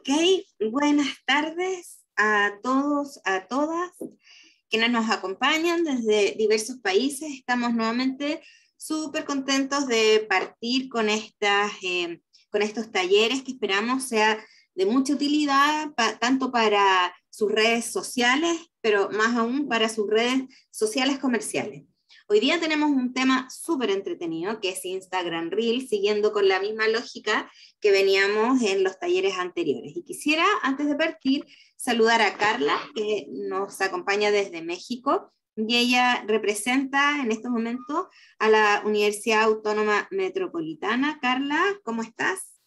Ok, buenas tardes a todos, a todas que nos acompañan desde diversos países. Estamos nuevamente súper contentos de partir con, estas, eh, con estos talleres que esperamos sea de mucha utilidad tanto para sus redes sociales, pero más aún para sus redes sociales comerciales. Hoy día tenemos un tema súper entretenido que es Instagram Reel, siguiendo con la misma lógica que veníamos en los talleres anteriores. Y quisiera, antes de partir, saludar a Carla, que nos acompaña desde México y ella representa en estos momentos a la Universidad Autónoma Metropolitana. Carla, ¿cómo estás?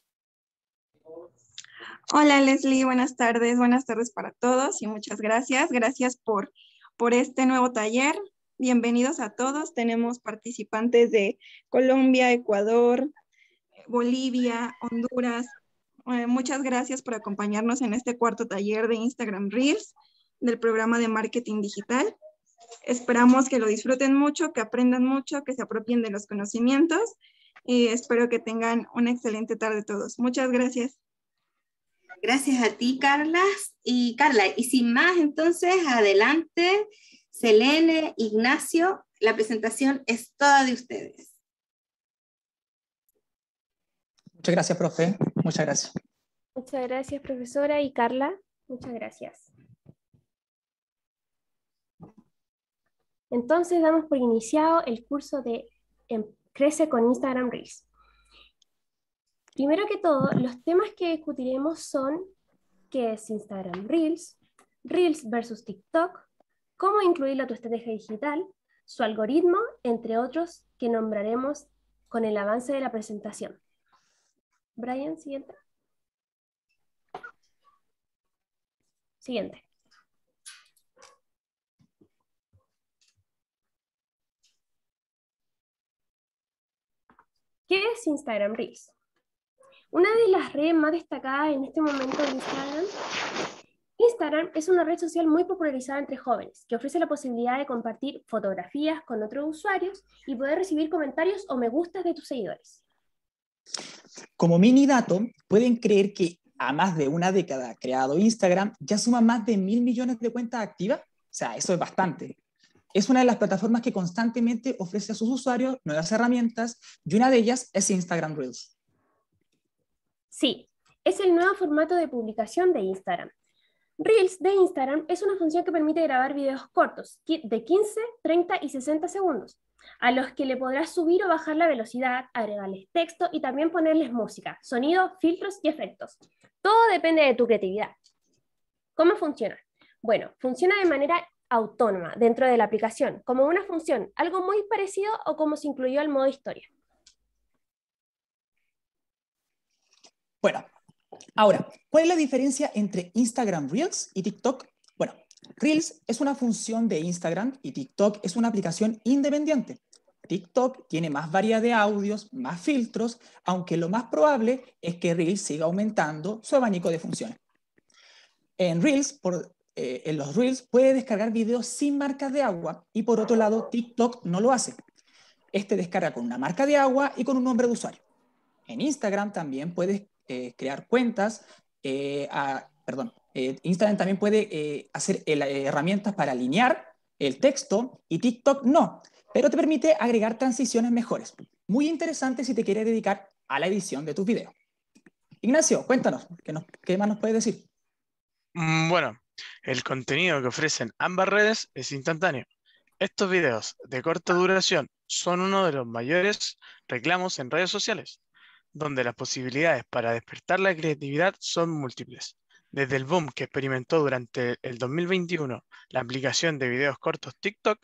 Hola Leslie, buenas tardes, buenas tardes para todos y muchas gracias. Gracias por, por este nuevo taller. Bienvenidos a todos. Tenemos participantes de Colombia, Ecuador, Bolivia, Honduras. Eh, muchas gracias por acompañarnos en este cuarto taller de Instagram Reels del programa de marketing digital. Esperamos que lo disfruten mucho, que aprendan mucho, que se apropien de los conocimientos y espero que tengan una excelente tarde todos. Muchas gracias. Gracias a ti, Carla. Y Carla, y sin más, entonces, adelante. Selene, Ignacio, la presentación es toda de ustedes. Muchas gracias, profe. Muchas gracias. Muchas gracias, profesora. Y Carla, muchas gracias. Entonces damos por iniciado el curso de em, Crece con Instagram Reels. Primero que todo, los temas que discutiremos son qué es Instagram Reels, Reels versus TikTok, cómo incluir la tu estrategia digital, su algoritmo, entre otros que nombraremos con el avance de la presentación. Brian, siguiente. Siguiente. ¿Qué es Instagram Reels? Una de las redes más destacadas en este momento de Instagram Instagram es una red social muy popularizada entre jóvenes, que ofrece la posibilidad de compartir fotografías con otros usuarios y poder recibir comentarios o me gustas de tus seguidores. Como mini dato, pueden creer que a más de una década creado Instagram ya suma más de mil millones de cuentas activas. O sea, eso es bastante. Es una de las plataformas que constantemente ofrece a sus usuarios nuevas herramientas y una de ellas es Instagram Reels. Sí, es el nuevo formato de publicación de Instagram, Reels de Instagram es una función que permite grabar videos cortos, de 15, 30 y 60 segundos, a los que le podrás subir o bajar la velocidad, agregarles texto y también ponerles música, sonido, filtros y efectos. Todo depende de tu creatividad. ¿Cómo funciona? Bueno, funciona de manera autónoma dentro de la aplicación, como una función, algo muy parecido o como se incluyó al modo historia. Bueno, Ahora, ¿cuál es la diferencia entre Instagram Reels y TikTok? Bueno, Reels es una función de Instagram y TikTok es una aplicación independiente. TikTok tiene más variedad de audios, más filtros, aunque lo más probable es que Reels siga aumentando su abanico de funciones. En Reels, eh, en los Reels, puede descargar videos sin marcas de agua y por otro lado, TikTok no lo hace. Este descarga con una marca de agua y con un nombre de usuario. En Instagram también puedes eh, crear cuentas, eh, perdón, eh, Instagram también puede hacer herramientas para alinear el texto y TikTok no, pero te permite agregar transiciones mejores. Muy interesante si te quieres dedicar a la edición de tus videos. Ignacio, cuéntanos, qué más nos puedes decir? Mm, bueno, el contenido que ofrecen ambas redes es instantáneo. Estos videos de corta duración son uno de los mayores reclamos en redes sociales donde las posibilidades para despertar la creatividad son múltiples. Desde el boom que experimentó durante el 2021 la aplicación de videos cortos TikTok,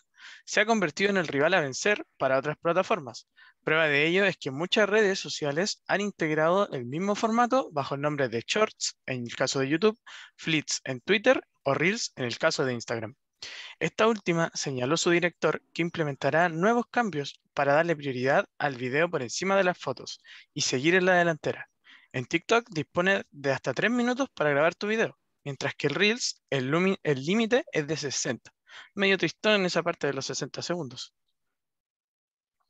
se ha convertido en el rival a vencer para otras plataformas. Prueba de ello es que muchas redes sociales han integrado el mismo formato bajo el nombre de Shorts en el caso de YouTube, Flits en Twitter o Reels en el caso de Instagram. Esta última señaló su director que implementará nuevos cambios para darle prioridad al video por encima de las fotos y seguir en la delantera. En TikTok dispone de hasta 3 minutos para grabar tu video, mientras que en Reels, el límite es de 60. Medio tristón en esa parte de los 60 segundos.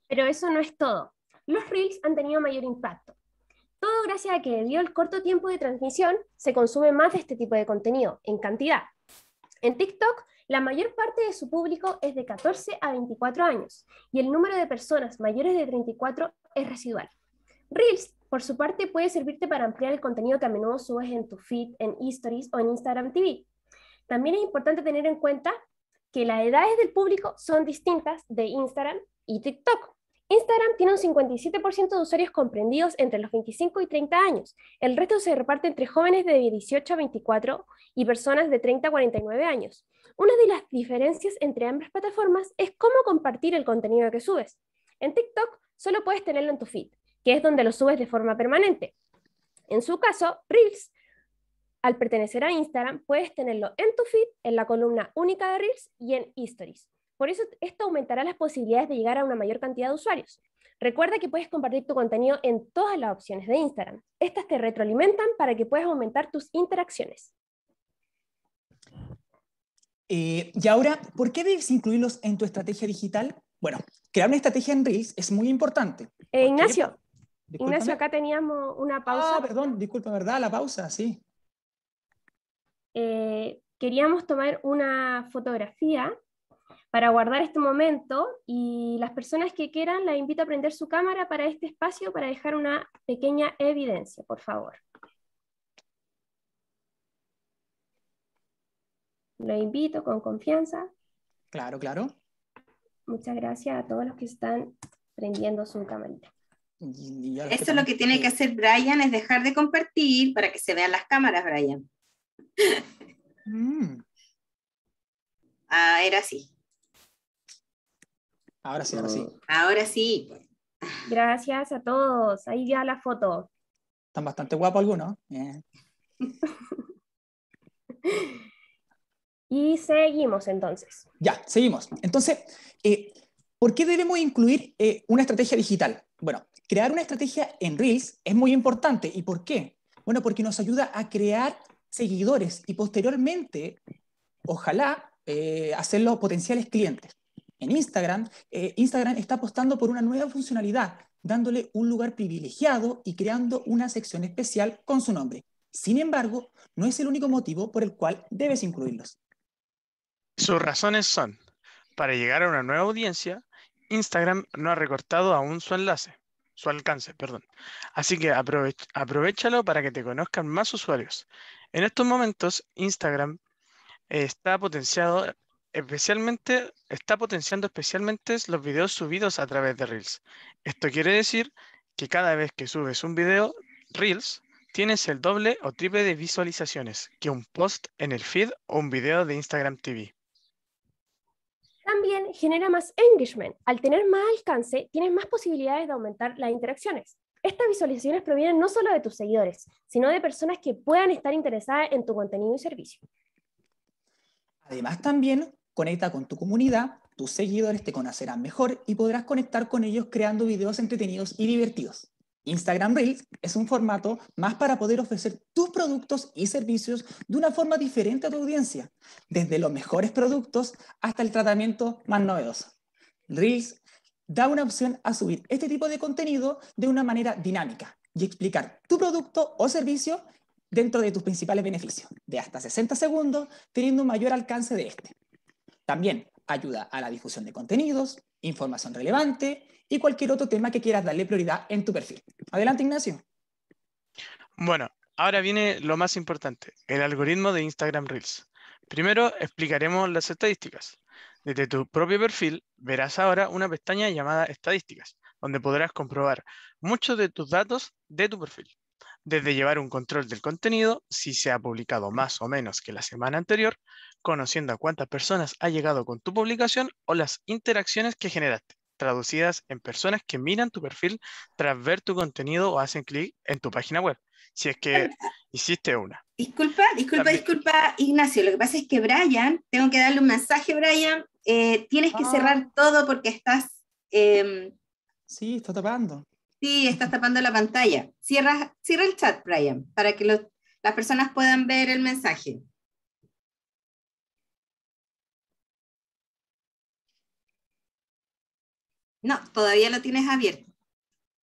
Pero eso no es todo. Los Reels han tenido mayor impacto. Todo gracias a que debido al corto tiempo de transmisión se consume más de este tipo de contenido, en cantidad. En TikTok la mayor parte de su público es de 14 a 24 años y el número de personas mayores de 34 es residual. Reels, por su parte, puede servirte para ampliar el contenido que a menudo subes en tu feed, en histories o en Instagram TV. También es importante tener en cuenta que las edades del público son distintas de Instagram y TikTok. Instagram tiene un 57% de usuarios comprendidos entre los 25 y 30 años. El resto se reparte entre jóvenes de 18 a 24 y personas de 30 a 49 años. Una de las diferencias entre ambas plataformas es cómo compartir el contenido que subes. En TikTok solo puedes tenerlo en tu feed, que es donde lo subes de forma permanente. En su caso, Reels, al pertenecer a Instagram, puedes tenerlo en tu feed, en la columna única de Reels y en Stories. Por eso esto aumentará las posibilidades de llegar a una mayor cantidad de usuarios. Recuerda que puedes compartir tu contenido en todas las opciones de Instagram. Estas te retroalimentan para que puedas aumentar tus interacciones. Eh, y ahora, ¿por qué debes incluirlos en tu estrategia digital? Bueno, crear una estrategia en Reels es muy importante. Eh, Ignacio, Ignacio, acá teníamos una ah, pausa. perdón, disculpa, ¿verdad? La pausa, sí. Eh, queríamos tomar una fotografía para guardar este momento y las personas que quieran la invito a prender su cámara para este espacio para dejar una pequeña evidencia, por favor. Lo invito con confianza. Claro, claro. Muchas gracias a todos los que están prendiendo su camarita. Eso es lo que tiene que hacer Brian, es dejar de compartir para que se vean las cámaras, Brian. Mm. Ah, era así. Ahora sí, ahora sí. Ah. Ahora sí. Gracias a todos. Ahí ya la foto. Están bastante guapos algunos. Eh. y seguimos entonces. Ya, seguimos. Entonces, eh, ¿por qué debemos incluir eh, una estrategia digital? Bueno, crear una estrategia en Reels es muy importante. ¿Y por qué? Bueno, porque nos ayuda a crear seguidores y posteriormente, ojalá, hacerlos potenciales clientes en Instagram, eh, Instagram está apostando por una nueva funcionalidad, dándole un lugar privilegiado y creando una sección especial con su nombre. Sin embargo, no es el único motivo por el cual debes incluirlos. Sus razones son, para llegar a una nueva audiencia, Instagram no ha recortado aún su enlace, su alcance, perdón. Así que aprovechalo para que te conozcan más usuarios. En estos momentos, Instagram eh, está potenciado especialmente, está potenciando especialmente los videos subidos a través de Reels. Esto quiere decir que cada vez que subes un video, Reels, tienes el doble o triple de visualizaciones que un post en el feed o un video de Instagram TV. También genera más engagement. Al tener más alcance, tienes más posibilidades de aumentar las interacciones. Estas visualizaciones provienen no solo de tus seguidores, sino de personas que puedan estar interesadas en tu contenido y servicio. Además, también Conecta con tu comunidad, tus seguidores te conocerán mejor y podrás conectar con ellos creando videos entretenidos y divertidos. Instagram Reels es un formato más para poder ofrecer tus productos y servicios de una forma diferente a tu audiencia, desde los mejores productos hasta el tratamiento más novedoso. Reels da una opción a subir este tipo de contenido de una manera dinámica y explicar tu producto o servicio dentro de tus principales beneficios, de hasta 60 segundos, teniendo un mayor alcance de este. También ayuda a la difusión de contenidos, información relevante y cualquier otro tema que quieras darle prioridad en tu perfil. Adelante, Ignacio. Bueno, ahora viene lo más importante, el algoritmo de Instagram Reels. Primero explicaremos las estadísticas. Desde tu propio perfil verás ahora una pestaña llamada Estadísticas, donde podrás comprobar muchos de tus datos de tu perfil desde llevar un control del contenido, si se ha publicado más o menos que la semana anterior, conociendo a cuántas personas ha llegado con tu publicación o las interacciones que generaste, traducidas en personas que miran tu perfil tras ver tu contenido o hacen clic en tu página web, si es que hiciste una. Disculpa, disculpa, disculpa, Ignacio. Lo que pasa es que Brian, tengo que darle un mensaje, Brian. Eh, tienes que ah. cerrar todo porque estás... Em, sí, está tapando. Sí, estás tapando la pantalla. Cierra, cierra el chat, Brian, para que las personas puedan ver el mensaje. No, todavía lo tienes abierto.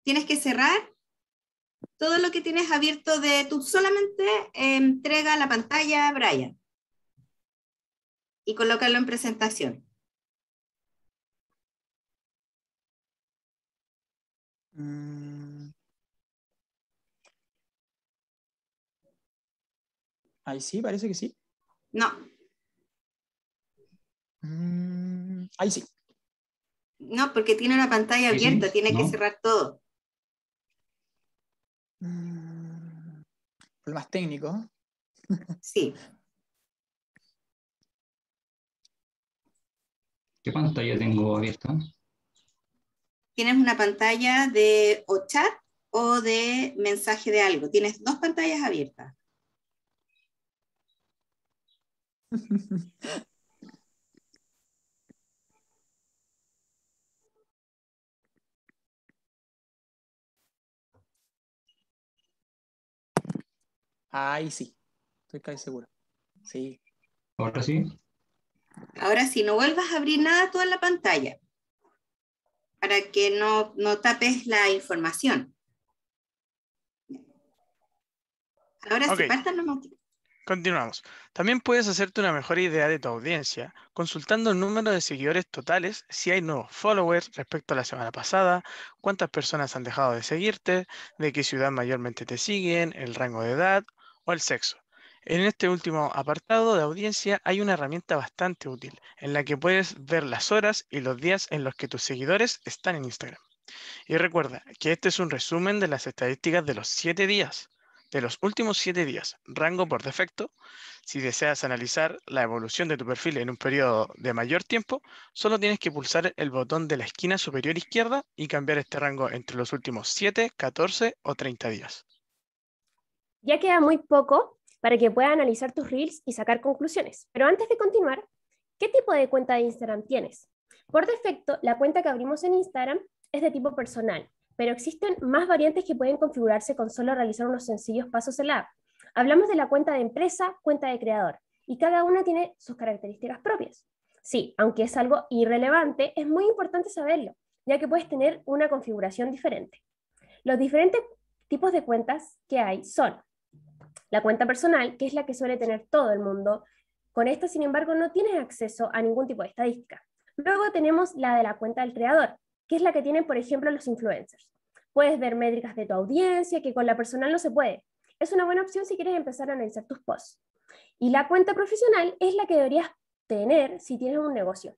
Tienes que cerrar todo lo que tienes abierto de tu... Solamente eh, entrega la pantalla a Brian y colócalo en presentación. Mm. Ahí sí, parece que sí. No. Mm, ahí sí. No, porque tiene una pantalla abierta, tiene que cerrar todo. Más mm, más técnico. Sí. ¿Qué pantalla tengo abierta? tienes una pantalla de chat o de mensaje de algo. Tienes dos pantallas abiertas. Ahí sí, estoy casi seguro. Sí. Ahora sí. Ahora sí, no vuelvas a abrir nada toda la pantalla para que no, no tapes la información. Ahora sí, Continuamos. También puedes hacerte una mejor idea de tu audiencia consultando el número de seguidores totales, si hay nuevos followers respecto a la semana pasada, cuántas personas han dejado de seguirte, de qué ciudad mayormente te siguen, el rango de edad o el sexo. En este último apartado de audiencia hay una herramienta bastante útil en la que puedes ver las horas y los días en los que tus seguidores están en Instagram. Y recuerda que este es un resumen de las estadísticas de los siete días, de los últimos 7 días, rango por defecto. Si deseas analizar la evolución de tu perfil en un periodo de mayor tiempo, solo tienes que pulsar el botón de la esquina superior izquierda y cambiar este rango entre los últimos 7, 14 o 30 días. Ya queda muy poco para que pueda analizar tus reels y sacar conclusiones. Pero antes de continuar, ¿qué tipo de cuenta de Instagram tienes? Por defecto, la cuenta que abrimos en Instagram es de tipo personal, pero existen más variantes que pueden configurarse con solo realizar unos sencillos pasos en la app. Hablamos de la cuenta de empresa, cuenta de creador, y cada una tiene sus características propias. Sí, aunque es algo irrelevante, es muy importante saberlo, ya que puedes tener una configuración diferente. Los diferentes tipos de cuentas que hay son la cuenta personal, que es la que suele tener todo el mundo. Con esta, sin embargo, no tienes acceso a ningún tipo de estadística. Luego tenemos la de la cuenta del creador, que es la que tienen, por ejemplo, los influencers. Puedes ver métricas de tu audiencia, que con la personal no se puede. Es una buena opción si quieres empezar a analizar tus posts. Y la cuenta profesional es la que deberías tener si tienes un negocio.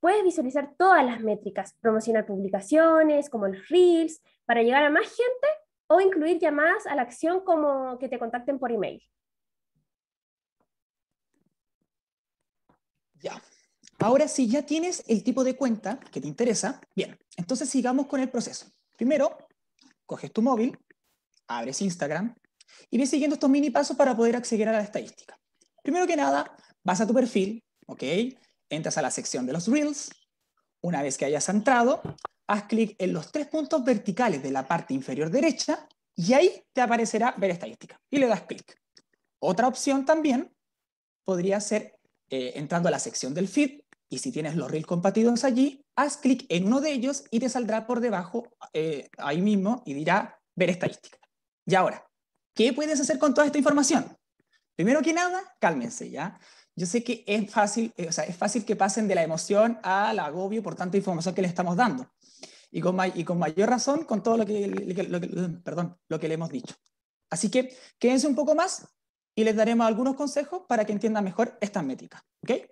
Puedes visualizar todas las métricas, promocionar publicaciones como los reels, para llegar a más gente o incluir llamadas a la acción como que te contacten por email. Ya. Ahora, si ya tienes el tipo de cuenta que te interesa, bien, entonces sigamos con el proceso. Primero, coges tu móvil, abres Instagram y ves siguiendo estos mini pasos para poder acceder a la estadística. Primero que nada, vas a tu perfil, ¿ok? Entras a la sección de los Reels. Una vez que hayas entrado, haz clic en los tres puntos verticales de la parte inferior derecha y ahí te aparecerá ver estadística y le das clic. Otra opción también podría ser eh, entrando a la sección del feed y si tienes los reels compartidos allí, haz clic en uno de ellos y te saldrá por debajo eh, ahí mismo y dirá ver estadística. Y ahora, ¿qué puedes hacer con toda esta información? Primero que nada, cálmense ya. Yo sé que es fácil, eh, o sea, es fácil que pasen de la emoción al agobio por tanta información que le estamos dando. Y con, y con mayor razón con todo lo que, perdón, lo que le hemos dicho. Así que quédense un poco más y les daremos algunos consejos para que entiendan mejor estas métricas. ¿okay?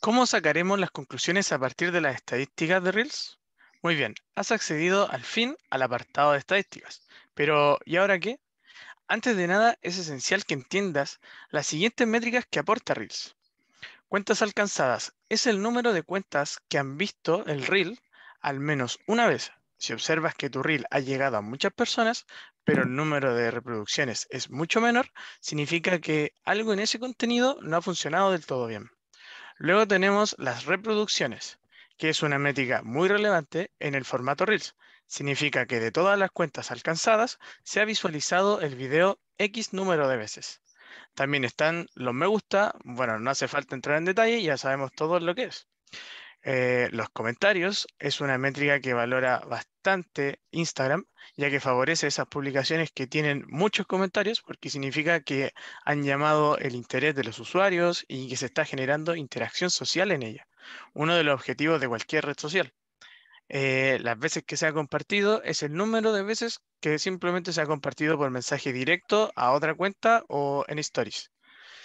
¿Cómo sacaremos las conclusiones a partir de las estadísticas de Reels? Muy bien, has accedido al fin al apartado de estadísticas, pero ¿y ahora qué? Antes de nada, es esencial que entiendas las siguientes métricas que aporta Reels. Cuentas alcanzadas es el número de cuentas que han visto el Reel al menos una vez. Si observas que tu Reel ha llegado a muchas personas, pero el número de reproducciones es mucho menor, significa que algo en ese contenido no ha funcionado del todo bien. Luego tenemos las reproducciones, que es una métrica muy relevante en el formato Reels, Significa que de todas las cuentas alcanzadas se ha visualizado el video X número de veces. También están los me gusta, bueno, no hace falta entrar en detalle, ya sabemos todo lo que es. Eh, los comentarios es una métrica que valora bastante Instagram, ya que favorece esas publicaciones que tienen muchos comentarios, porque significa que han llamado el interés de los usuarios y que se está generando interacción social en ella, uno de los objetivos de cualquier red social. Eh, las veces que se ha compartido es el número de veces que simplemente se ha compartido por mensaje directo a otra cuenta o en stories.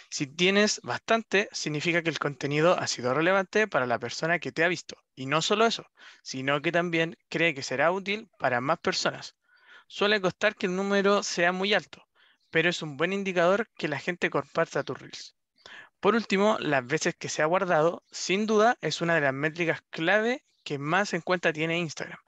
Si tienes bastante, significa que el contenido ha sido relevante para la persona que te ha visto. Y no solo eso, sino que también cree que será útil para más personas. Suele costar que el número sea muy alto, pero es un buen indicador que la gente comparta tus reels. Por último, las veces que se ha guardado, sin duda, es una de las métricas clave que más en cuenta tiene Instagram,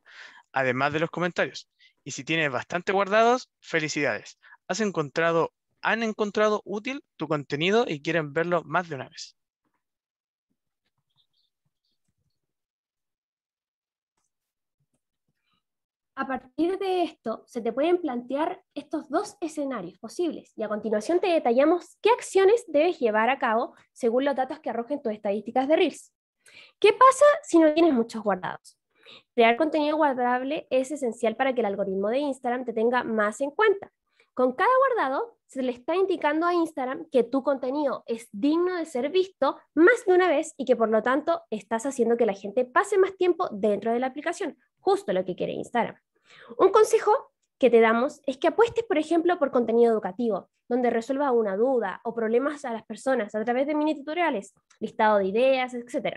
además de los comentarios. Y si tienes bastante guardados, felicidades. Has encontrado, han encontrado útil tu contenido y quieren verlo más de una vez. A partir de esto, se te pueden plantear estos dos escenarios posibles y a continuación te detallamos qué acciones debes llevar a cabo según los datos que arrojen tus estadísticas de Reels. ¿Qué pasa si no tienes muchos guardados? Crear contenido guardable es esencial para que el algoritmo de Instagram te tenga más en cuenta. Con cada guardado se le está indicando a Instagram que tu contenido es digno de ser visto más de una vez y que por lo tanto estás haciendo que la gente pase más tiempo dentro de la aplicación, justo lo que quiere Instagram. Un consejo que te damos es que apuestes, por ejemplo, por contenido educativo, donde resuelva una duda o problemas a las personas a través de mini tutoriales, listado de ideas, etc.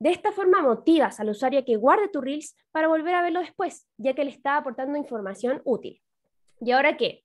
De esta forma motivas al usuario a que guarde tu Reels para volver a verlo después, ya que le está aportando información útil. ¿Y ahora qué?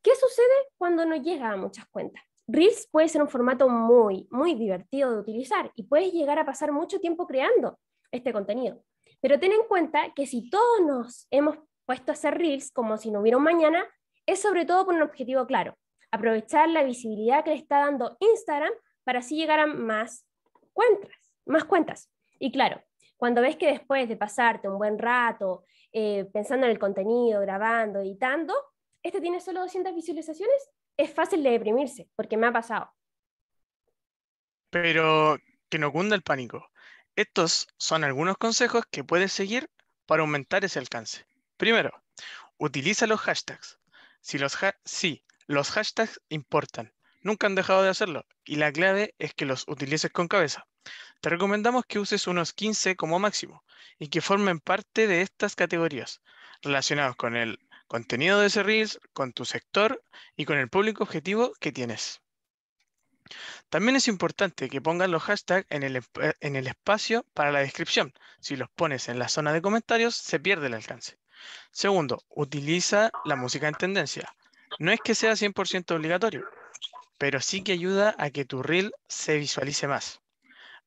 ¿Qué sucede cuando no llega a muchas cuentas? Reels puede ser un formato muy, muy divertido de utilizar y puedes llegar a pasar mucho tiempo creando este contenido. Pero ten en cuenta que si todos nos hemos puesto a hacer Reels como si no hubiera un mañana, es sobre todo por un objetivo claro, aprovechar la visibilidad que le está dando Instagram para así llegar a más cuentas más cuentas. Y claro, cuando ves que después de pasarte un buen rato eh, pensando en el contenido, grabando, editando, este tiene solo 200 visualizaciones, es fácil de deprimirse, porque me ha pasado. Pero que no cunda el pánico. Estos son algunos consejos que puedes seguir para aumentar ese alcance. Primero, utiliza los hashtags. Si sí, los hashtags importan. Nunca han dejado de hacerlo y la clave es que los utilices con cabeza. Te recomendamos que uses unos 15 como máximo y que formen parte de estas categorías relacionadas con el contenido de ese reel, con tu sector y con el público objetivo que tienes. También es importante que pongas los hashtags en el, espacio para la descripción. Si los pones en la zona de comentarios, se pierde el alcance. Segundo, utiliza la música en tendencia. No es que sea 100% obligatorio, pero sí que ayuda a que tu reel se visualice más.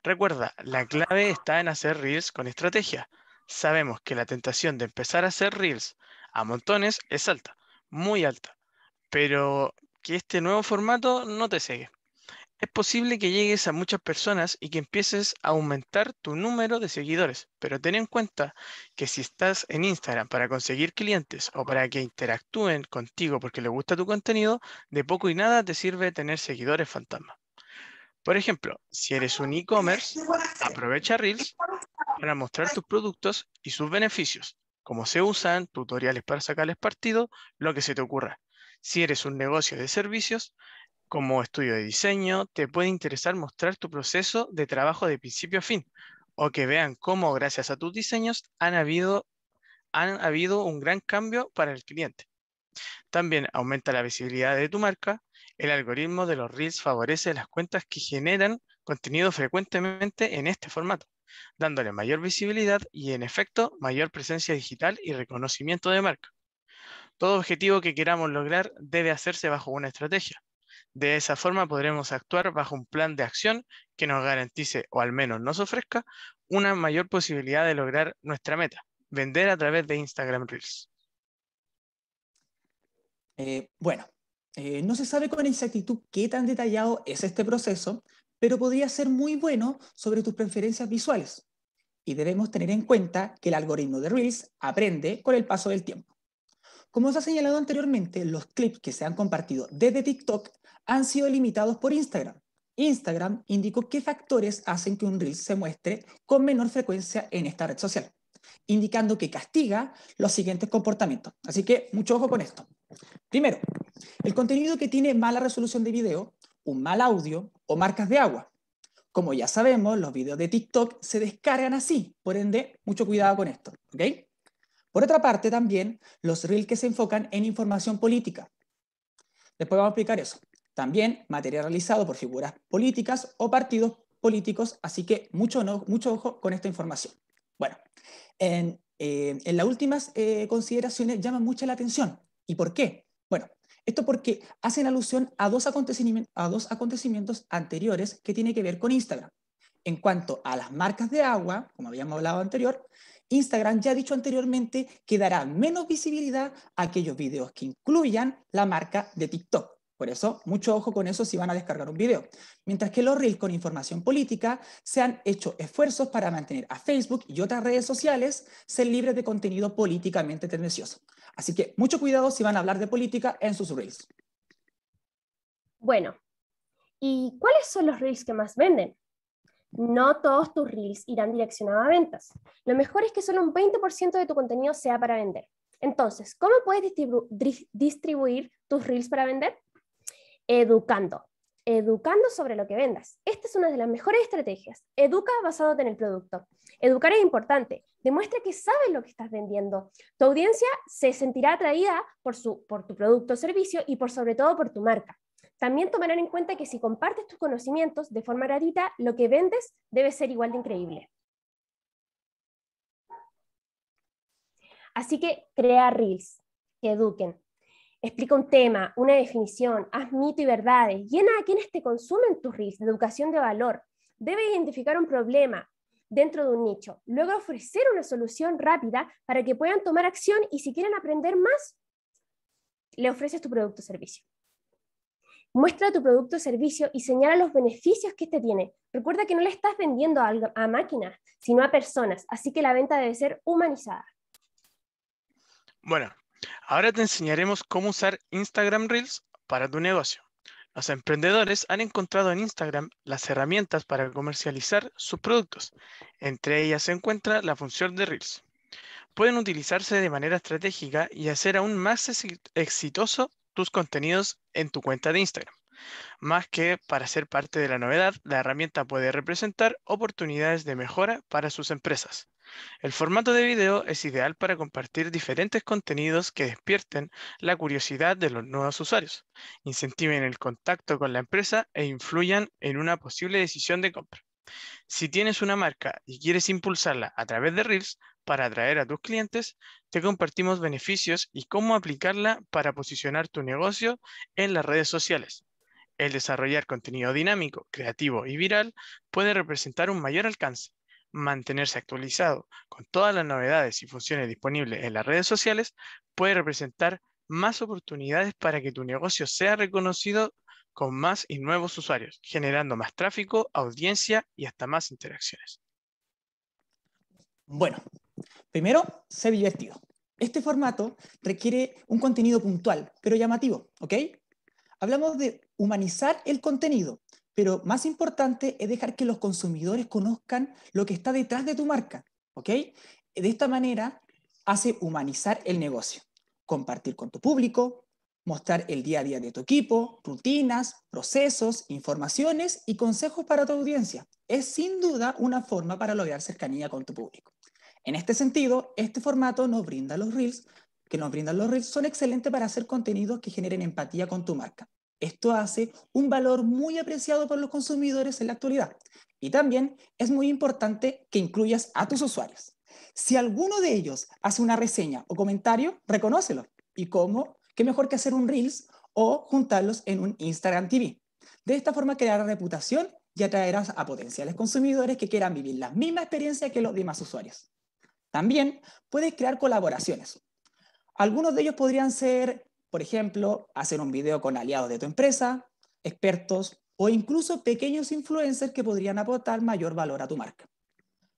Recuerda, la clave está en hacer reels con estrategia. Sabemos que la tentación de empezar a hacer reels a montones es alta, muy alta, pero que este nuevo formato no te sigue Es posible que llegues a muchas personas y que empieces a aumentar tu número de seguidores, pero ten en cuenta que si estás en Instagram para conseguir clientes o para que interactúen contigo porque les gusta tu contenido, de poco y nada te sirve tener seguidores fantasma. Por ejemplo, si eres un e-commerce, aprovecha Reels para mostrar tus productos y sus beneficios, cómo se usan, tutoriales para sacarles partido, lo que se te ocurra. Si eres un negocio de servicios, como estudio de diseño, te puede interesar mostrar tu proceso de trabajo de principio a fin, o que vean cómo gracias a tus diseños han habido, han habido un gran cambio para el cliente. También aumenta la visibilidad de tu marca, el algoritmo de los Reels favorece las cuentas que generan contenido frecuentemente en este formato, dándole mayor visibilidad y en efecto mayor presencia digital y reconocimiento de marca. Todo objetivo que queramos lograr debe hacerse bajo una estrategia. De esa forma podremos actuar bajo un plan de acción que nos garantice, o al menos nos ofrezca, una mayor posibilidad de lograr nuestra meta, vender a través de Instagram Reels. Eh, bueno, eh, no se sabe con exactitud qué tan detallado es este proceso, pero podría ser muy bueno sobre tus preferencias visuales. Y debemos tener en cuenta que el algoritmo de Reels aprende con el paso del tiempo. Como os ha señalado anteriormente, los clips que se han compartido desde TikTok han sido limitados por Instagram. Instagram indicó qué factores hacen que un reel se muestre con menor frecuencia en esta red social, indicando que castiga los siguientes comportamientos. Así que mucho ojo con esto. Primero, el contenido que tiene mala resolución de video, un mal audio o marcas de agua. Como ya sabemos, los videos de TikTok se descargan así, por ende, mucho cuidado con esto, Por otra parte, también los reels que se enfocan en información política. Después vamos a explicar eso. También material realizado por figuras políticas o partidos políticos, así que mucho, mucho ojo con esta información. Bueno, en, eh, las últimas eh, consideraciones llama mucha la atención. ¿Y por qué? Bueno, esto porque hacen alusión a dos, acontecimientos, anteriores que tienen que ver con Instagram. En cuanto a las marcas de agua, como habíamos hablado anterior, Instagram ya ha dicho anteriormente que dará menos visibilidad a aquellos videos que incluyan la marca de TikTok. Por eso, mucho ojo con eso si van a descargar un video. Mientras que los Reels con información política se han hecho esfuerzos para mantener a Facebook y otras redes sociales ser libres de contenido políticamente tendencioso. Así que mucho cuidado si van a hablar de política en sus reels. Bueno, ¿y cuáles son los reels que más venden? No todos tus reels irán direccionados a ventas. Lo mejor es que solo un 20% de tu contenido sea para vender. Entonces, ¿cómo puedes distribuir tus reels para vender? Educando. Educando sobre lo que vendas. Esta es una de las mejores estrategias. Educa basándote en el producto. Educar es importante. Demuestra que sabes lo que estás vendiendo. Tu audiencia se sentirá atraída por, su, por tu producto o servicio y por sobre todo por tu marca. También tomarán en cuenta que si compartes tus conocimientos de forma gratuita, lo que vendes debe ser igual de increíble. Así que crea reels que eduquen. Explica un tema, una definición, haz mito y verdades, llena a quienes te consumen tus reels de educación de valor. Debe identificar un problema, dentro de un nicho. Luego ofrecer una solución rápida para que puedan tomar acción y si quieren aprender más, le ofreces tu producto o servicio. Muestra tu producto o servicio y señala los beneficios que éste tiene. Recuerda que no le estás vendiendo a máquinas, sino a personas, así que la venta debe ser humanizada. Bueno, ahora te enseñaremos cómo usar Instagram Reels para tu negocio. Los emprendedores han encontrado en Instagram las herramientas para comercializar sus productos. Entre ellas se encuentra la función de Reels. Pueden utilizarse de manera estratégica y hacer aún más exitoso tus contenidos en tu cuenta de Instagram. Más que para ser parte de la novedad, la herramienta puede representar oportunidades de mejora para sus empresas. El formato de video es ideal para compartir diferentes contenidos que despierten la curiosidad de los nuevos usuarios, incentiven el contacto con la empresa e influyan en una posible decisión de compra. Si tienes una marca y quieres impulsarla a través de Reels para atraer a tus clientes, te compartimos beneficios y cómo aplicarla para posicionar tu negocio en las redes sociales. El desarrollar contenido dinámico, creativo y viral puede representar un mayor alcance mantenerse actualizado con todas las novedades y funciones disponibles en las redes sociales puede representar más oportunidades para que tu negocio sea reconocido con más y nuevos usuarios, generando más tráfico, audiencia y hasta más interacciones. Bueno, primero, sé divertido. Este formato requiere un contenido puntual, pero llamativo, ¿ok? Hablamos de humanizar el contenido, pero más importante es dejar que los consumidores conozcan lo que está detrás de tu marca, ¿ok? De esta manera hace humanizar el negocio, compartir con tu público, mostrar el día a día de tu equipo, rutinas, procesos, informaciones y consejos para tu audiencia. Es sin duda una forma para lograr cercanía con tu público. En este sentido, este formato nos brinda los reels, que nos brindan los reels son excelentes para hacer contenidos que generen empatía con tu marca. Esto hace un valor muy apreciado por los consumidores en la actualidad. Y también es muy importante que incluyas a tus usuarios. Si alguno de ellos hace una reseña o comentario, reconócelo. ¿Y cómo? ¿Qué mejor que hacer un Reels o juntarlos en un Instagram TV? De esta forma crearás reputación y atraerás a potenciales consumidores que quieran vivir la misma experiencia que los demás usuarios. También puedes crear colaboraciones. Algunos de ellos podrían ser por ejemplo, hacer un video con aliados de tu empresa, expertos o incluso pequeños influencers que podrían aportar mayor valor a tu marca.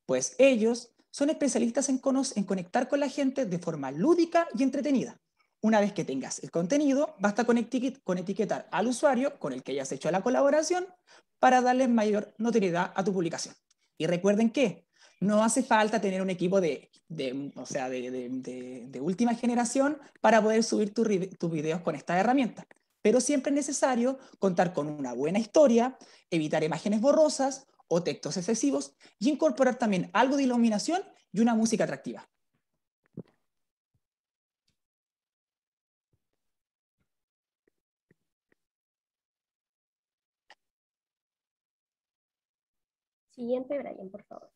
Pues ellos son especialistas en, conectar con la gente de forma lúdica y entretenida. Una vez que tengas el contenido, basta con, con etiquetar al usuario con el que hayas hecho la colaboración para darle mayor notoriedad a tu publicación. Y recuerden que no hace falta tener un equipo de, o sea, de, última generación para poder subir tus videos con esta herramienta. Pero siempre es necesario contar con una buena historia, evitar imágenes borrosas o textos excesivos y incorporar también algo de iluminación y una música atractiva. Siguiente, Brian, por favor.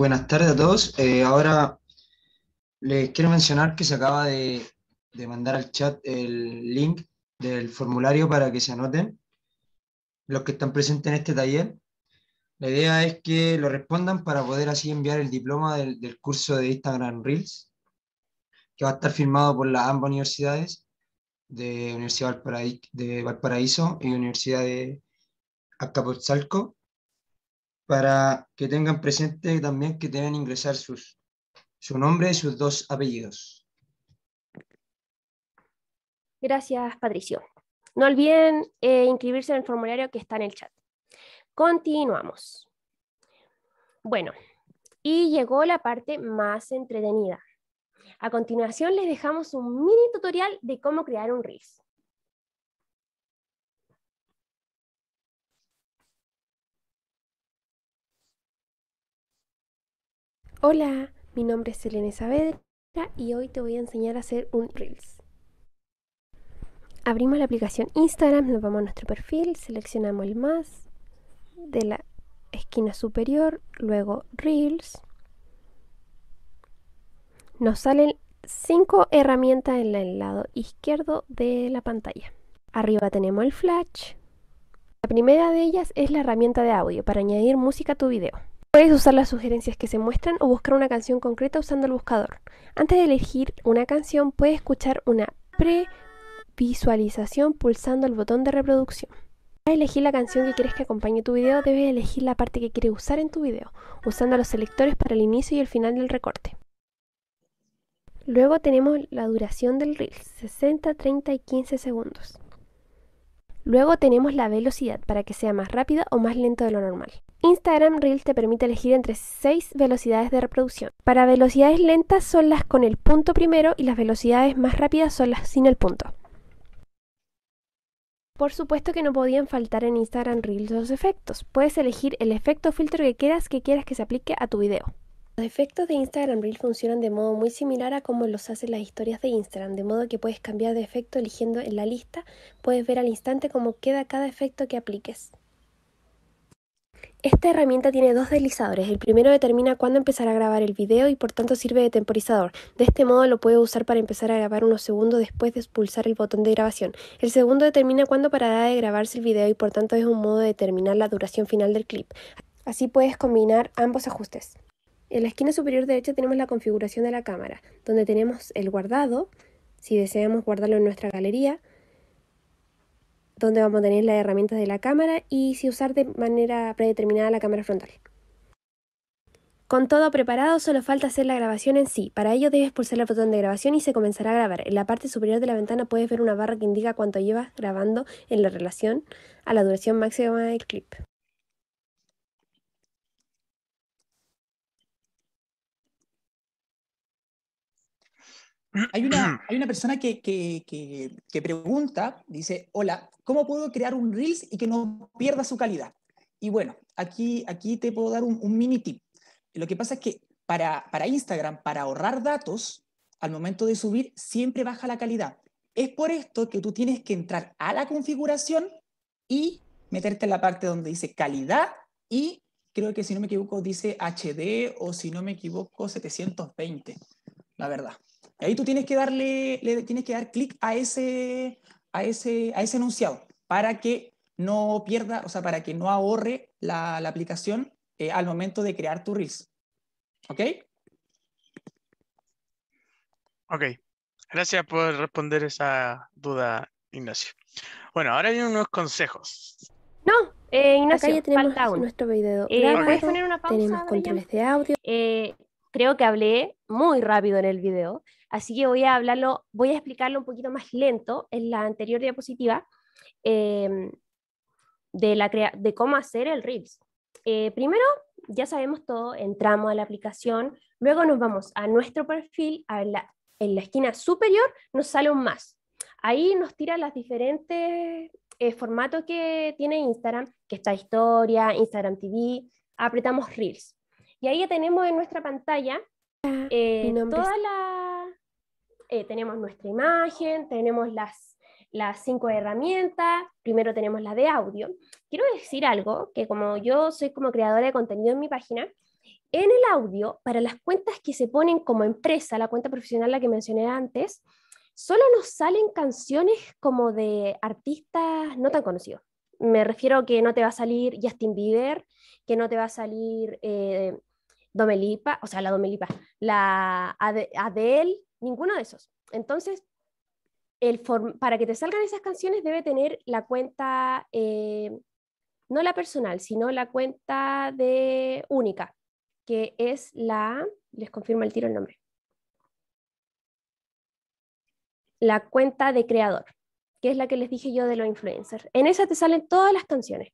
Buenas tardes a todos. Eh, ahora les quiero mencionar que se acaba de, mandar al chat el link del formulario para que se anoten los que están presentes en este taller. La idea es que lo respondan para poder así enviar el diploma del, curso de Instagram Reels, que va a estar firmado por las ambas universidades, de Universidad de Valparaíso y Universidad de Acapulco para que tengan presente también que deben ingresar sus, su nombre y sus dos apellidos. Gracias, Patricio. No olviden eh, inscribirse en el formulario que está en el chat. Continuamos. Bueno, y llegó la parte más entretenida. A continuación les dejamos un mini tutorial de cómo crear un RIS. Hola, mi nombre es Elena Saavedra y hoy te voy a enseñar a hacer un Reels. Abrimos la aplicación Instagram, nos vamos a nuestro perfil, seleccionamos el más de la esquina superior, luego Reels. Nos salen cinco herramientas en el lado izquierdo de la pantalla. Arriba tenemos el flash. La primera de ellas es la herramienta de audio para añadir música a tu video. Puedes usar las sugerencias que se muestran o buscar una canción concreta usando el buscador. Antes de elegir una canción, puedes escuchar una previsualización pulsando el botón de reproducción. Para elegir la canción que quieres que acompañe tu video, debes elegir la parte que quieres usar en tu video, usando los selectores para el inicio y el final del recorte. Luego tenemos la duración del reel, 60, 30 y 15 segundos. Luego tenemos la velocidad, para que sea más rápida o más lento de lo normal. Instagram Reels te permite elegir entre 6 velocidades de reproducción. Para velocidades lentas son las con el punto primero y las velocidades más rápidas son las sin el punto. Por supuesto que no podían faltar en Instagram Reels los efectos. Puedes elegir el efecto filtro que quieras que quieras que se aplique a tu video. Los efectos de Instagram Reel funcionan de modo muy similar a como los hacen las historias de Instagram, de modo que puedes cambiar de efecto eligiendo en la lista, puedes ver al instante cómo queda cada efecto que apliques. Esta herramienta tiene dos deslizadores. El primero determina cuándo empezar a grabar el video y por tanto sirve de temporizador. De este modo lo puedo usar para empezar a grabar unos segundos después de pulsar el botón de grabación. El segundo determina cuándo parará de grabarse el video y por tanto es un modo de determinar la duración final del clip. Así puedes combinar ambos ajustes. En la esquina superior derecha tenemos la configuración de la cámara, donde tenemos el guardado, si deseamos guardarlo en nuestra galería, donde vamos a tener las herramientas de la cámara y si usar de manera predeterminada la cámara frontal. Con todo preparado, solo falta hacer la grabación en sí. Para ello debes pulsar el botón de grabación y se comenzará a grabar. En la parte superior de la ventana puedes ver una barra que indica cuánto llevas grabando en la relación a la duración máxima del clip. Hay una, hay una persona que, que, pregunta, dice, hola, ¿cómo puedo crear un Reels y que no pierda su calidad? Y bueno, aquí, aquí te puedo dar un, mini tip. Lo que pasa es que para, para Instagram, para ahorrar datos, al momento de subir, siempre baja la calidad. Es por esto que tú tienes que entrar a la configuración y meterte en la parte donde dice calidad y creo que si no me equivoco dice HD o si no me equivoco 720, la verdad. Ahí tú tienes que darle, le tienes que dar clic a ese, a, ese, a ese enunciado para que no pierda, o sea, para que no ahorre la, aplicación eh, al momento de crear tu Reels. ¿Ok? Ok. Gracias por responder esa duda, Ignacio. Bueno, ahora hay unos consejos. No, eh, Ignacio, ya tenemos nuestro eh, ¿Puedes poner una pausa? Tenemos controles de audio creo que hablé muy rápido en el video, así que voy a hablarlo, voy a explicarlo un poquito más lento en la anterior diapositiva em, de, la de cómo hacer el Reels. Eh, primero, ya sabemos todo, entramos a la aplicación, luego nos vamos a nuestro perfil, en la esquina superior nos sale un más. Ahí nos tira las diferentes eh, formatos que tiene Instagram, que está historia, Instagram TV, apretamos Reels. Y ahí ya tenemos en nuestra pantalla ah, eh, toda la... Eh, tenemos nuestra imagen, tenemos las, las cinco herramientas, primero tenemos la de audio. Quiero decir algo, que como yo soy como creadora de contenido en mi página, en el audio, para las cuentas que se ponen como empresa, la cuenta profesional la que mencioné antes, solo nos salen canciones como de artistas no tan conocidos. Me refiero a que no te va a salir Justin Bieber, que no te va a salir eh, Domelipa, o sea, la Domelipa, la Adele, ninguno de esos. Entonces, el para que te salgan esas canciones debe tener la cuenta, eh, no la personal, sino la cuenta de única, que es la, les confirmo el tiro el nombre, la cuenta de creador, que es la que les dije yo de los influencers. En esa te salen todas las canciones.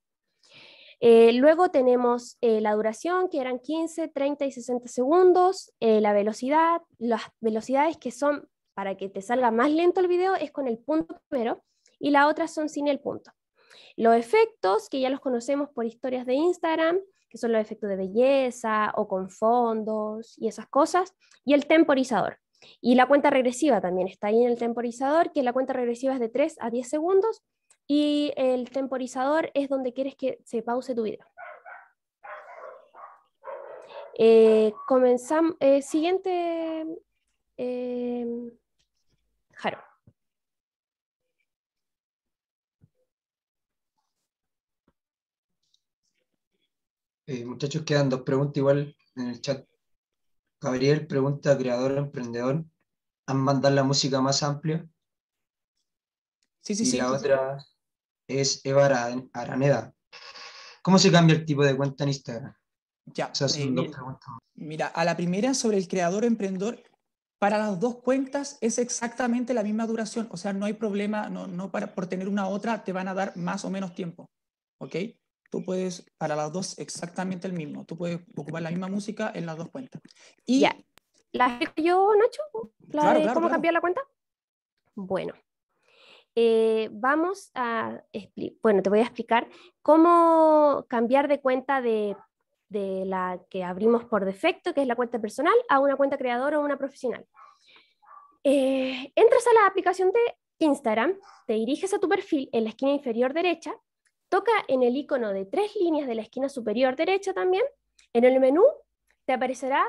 Eh, luego tenemos eh, la duración, que eran 15, 30 y 60 segundos, eh, la velocidad, las velocidades que son para que te salga más lento el video es con el punto primero y las otras son sin el punto. Los efectos, que ya los conocemos por historias de Instagram, que son los efectos de belleza o con fondos y esas cosas, y el temporizador. Y la cuenta regresiva también está ahí en el temporizador, que la cuenta regresiva es de 3 a 10 segundos y el temporizador es donde quieres que se pause tu video. Eh, comenzamos, eh, siguiente, em, Jaro. Eh, muchachos, quedan dos preguntas igual en el chat. Gabriel pregunta, creador, emprendedor, ¿han mandado la música más amplia? Sí, sí, y La otra, es Eva Araneda. ¿Cómo se cambia el tipo de cuenta en Instagram? Ya. Eh, mira, a la primera sobre el creador emprendedor, para las dos cuentas es exactamente la misma duración, o sea, no hay problema, no, no para, por tener una otra te van a dar más o menos tiempo, ¿ok? Tú puedes, para las dos, exactamente el mismo, tú puedes ocupar la misma música en las dos cuentas. Y ya. ¿La yo, Nacho? ¿Cómo cambiar la cuenta? Bueno, eh, vamos a, bueno, te voy a explicar cómo cambiar de cuenta de, la que abrimos por defecto, que es la cuenta personal, a una cuenta creadora o una profesional. Eh, entras a la aplicación de Instagram, te diriges a tu perfil en la esquina inferior derecha, toca en el icono de tres líneas de la esquina superior derecha también, en el menú te aparecerá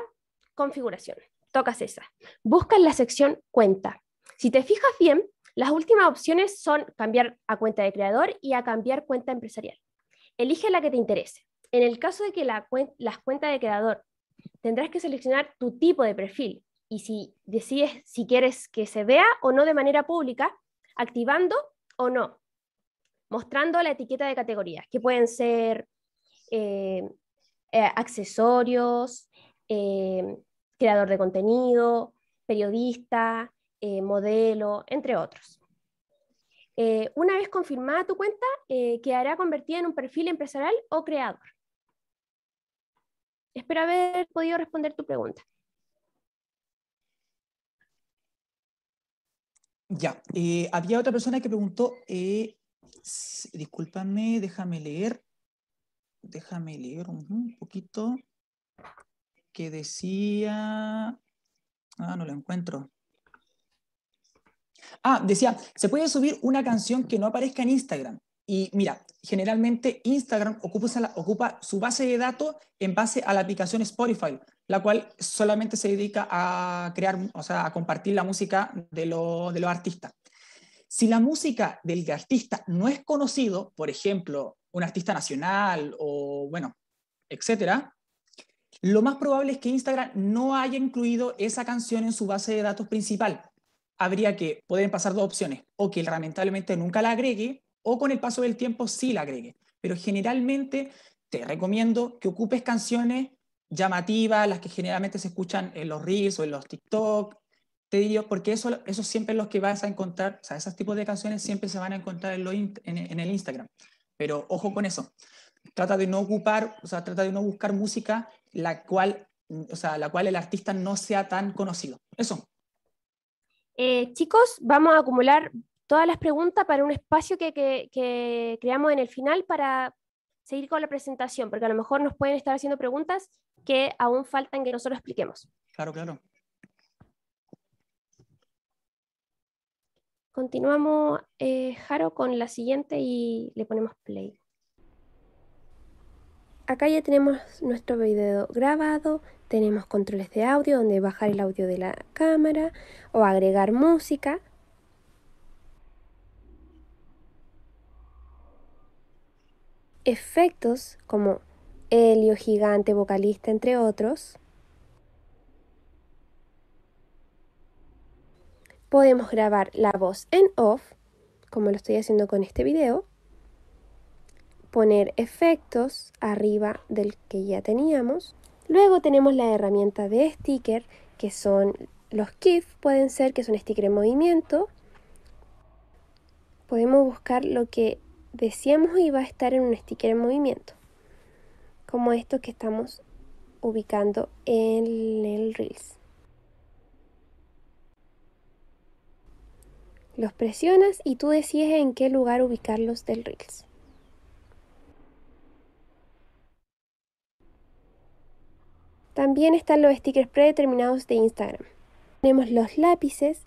configuración, tocas esa, buscas la sección cuenta. Si te fijas bien, las últimas opciones son cambiar a cuenta de creador y a cambiar cuenta empresarial. Elige la que te interese. En el caso de que la, las cuentas de creador, tendrás que seleccionar tu tipo de perfil y si decides si quieres que se vea o no de manera pública, activando o no, mostrando la etiqueta de categorías, que pueden ser eh, eh, accesorios, eh, creador de contenido, periodista, eh, modelo, entre otros. Eh, una vez confirmada tu cuenta, eh, quedará convertida en un perfil empresarial o creador. Espero haber podido responder tu pregunta. Ya, había otra persona que preguntó, discúlpame, déjame leer, déjame leer un poquito, que decía, ah, no lo encuentro, Ah, decía, se puede subir una canción que no aparezca en Instagram. Y mira, generalmente Instagram ocupa, su base de datos en base a la aplicación Spotify, la cual solamente se dedica a crear, o sea, a compartir la música de, de los artistas. Si la música del artista no es conocido, por ejemplo, un artista nacional o, bueno, etcétera, lo más probable es que Instagram no haya incluido esa canción en su base de datos principal habría que, pueden pasar dos opciones, o que lamentablemente nunca la agregue, o con el paso del tiempo sí la agregue. Pero generalmente te recomiendo que ocupes canciones llamativas, las que generalmente se escuchan en los reels o en los TikTok, te diría, porque eso, eso siempre los que vas a encontrar, o sea, esos tipos de canciones siempre se van a encontrar en, lo en, el Instagram. Pero ojo con eso, trata de no ocupar, o sea, trata de no buscar música la cual, o sea, la cual el artista no sea tan conocido. Eso, eh, chicos, vamos a acumular todas las preguntas para un espacio que, creamos en el final para seguir con la presentación, porque a lo mejor nos pueden estar haciendo preguntas que aún faltan que nosotros expliquemos. Claro, claro. Continuamos, eh, Jaro, con la siguiente y le ponemos play acá ya tenemos nuestro video grabado, tenemos controles de audio donde bajar el audio de la cámara o agregar música. Efectos como helio gigante, vocalista, entre otros. Podemos grabar la voz en off, como lo estoy haciendo con este video poner efectos arriba del que ya teníamos. Luego tenemos la herramienta de sticker, que son los GIF, pueden ser que son sticker en movimiento. Podemos buscar lo que decíamos iba a estar en un sticker en movimiento, como esto que estamos ubicando en el Reels. Los presionas y tú decides en qué lugar ubicarlos del Reels. También están los stickers predeterminados de Instagram. Tenemos los lápices,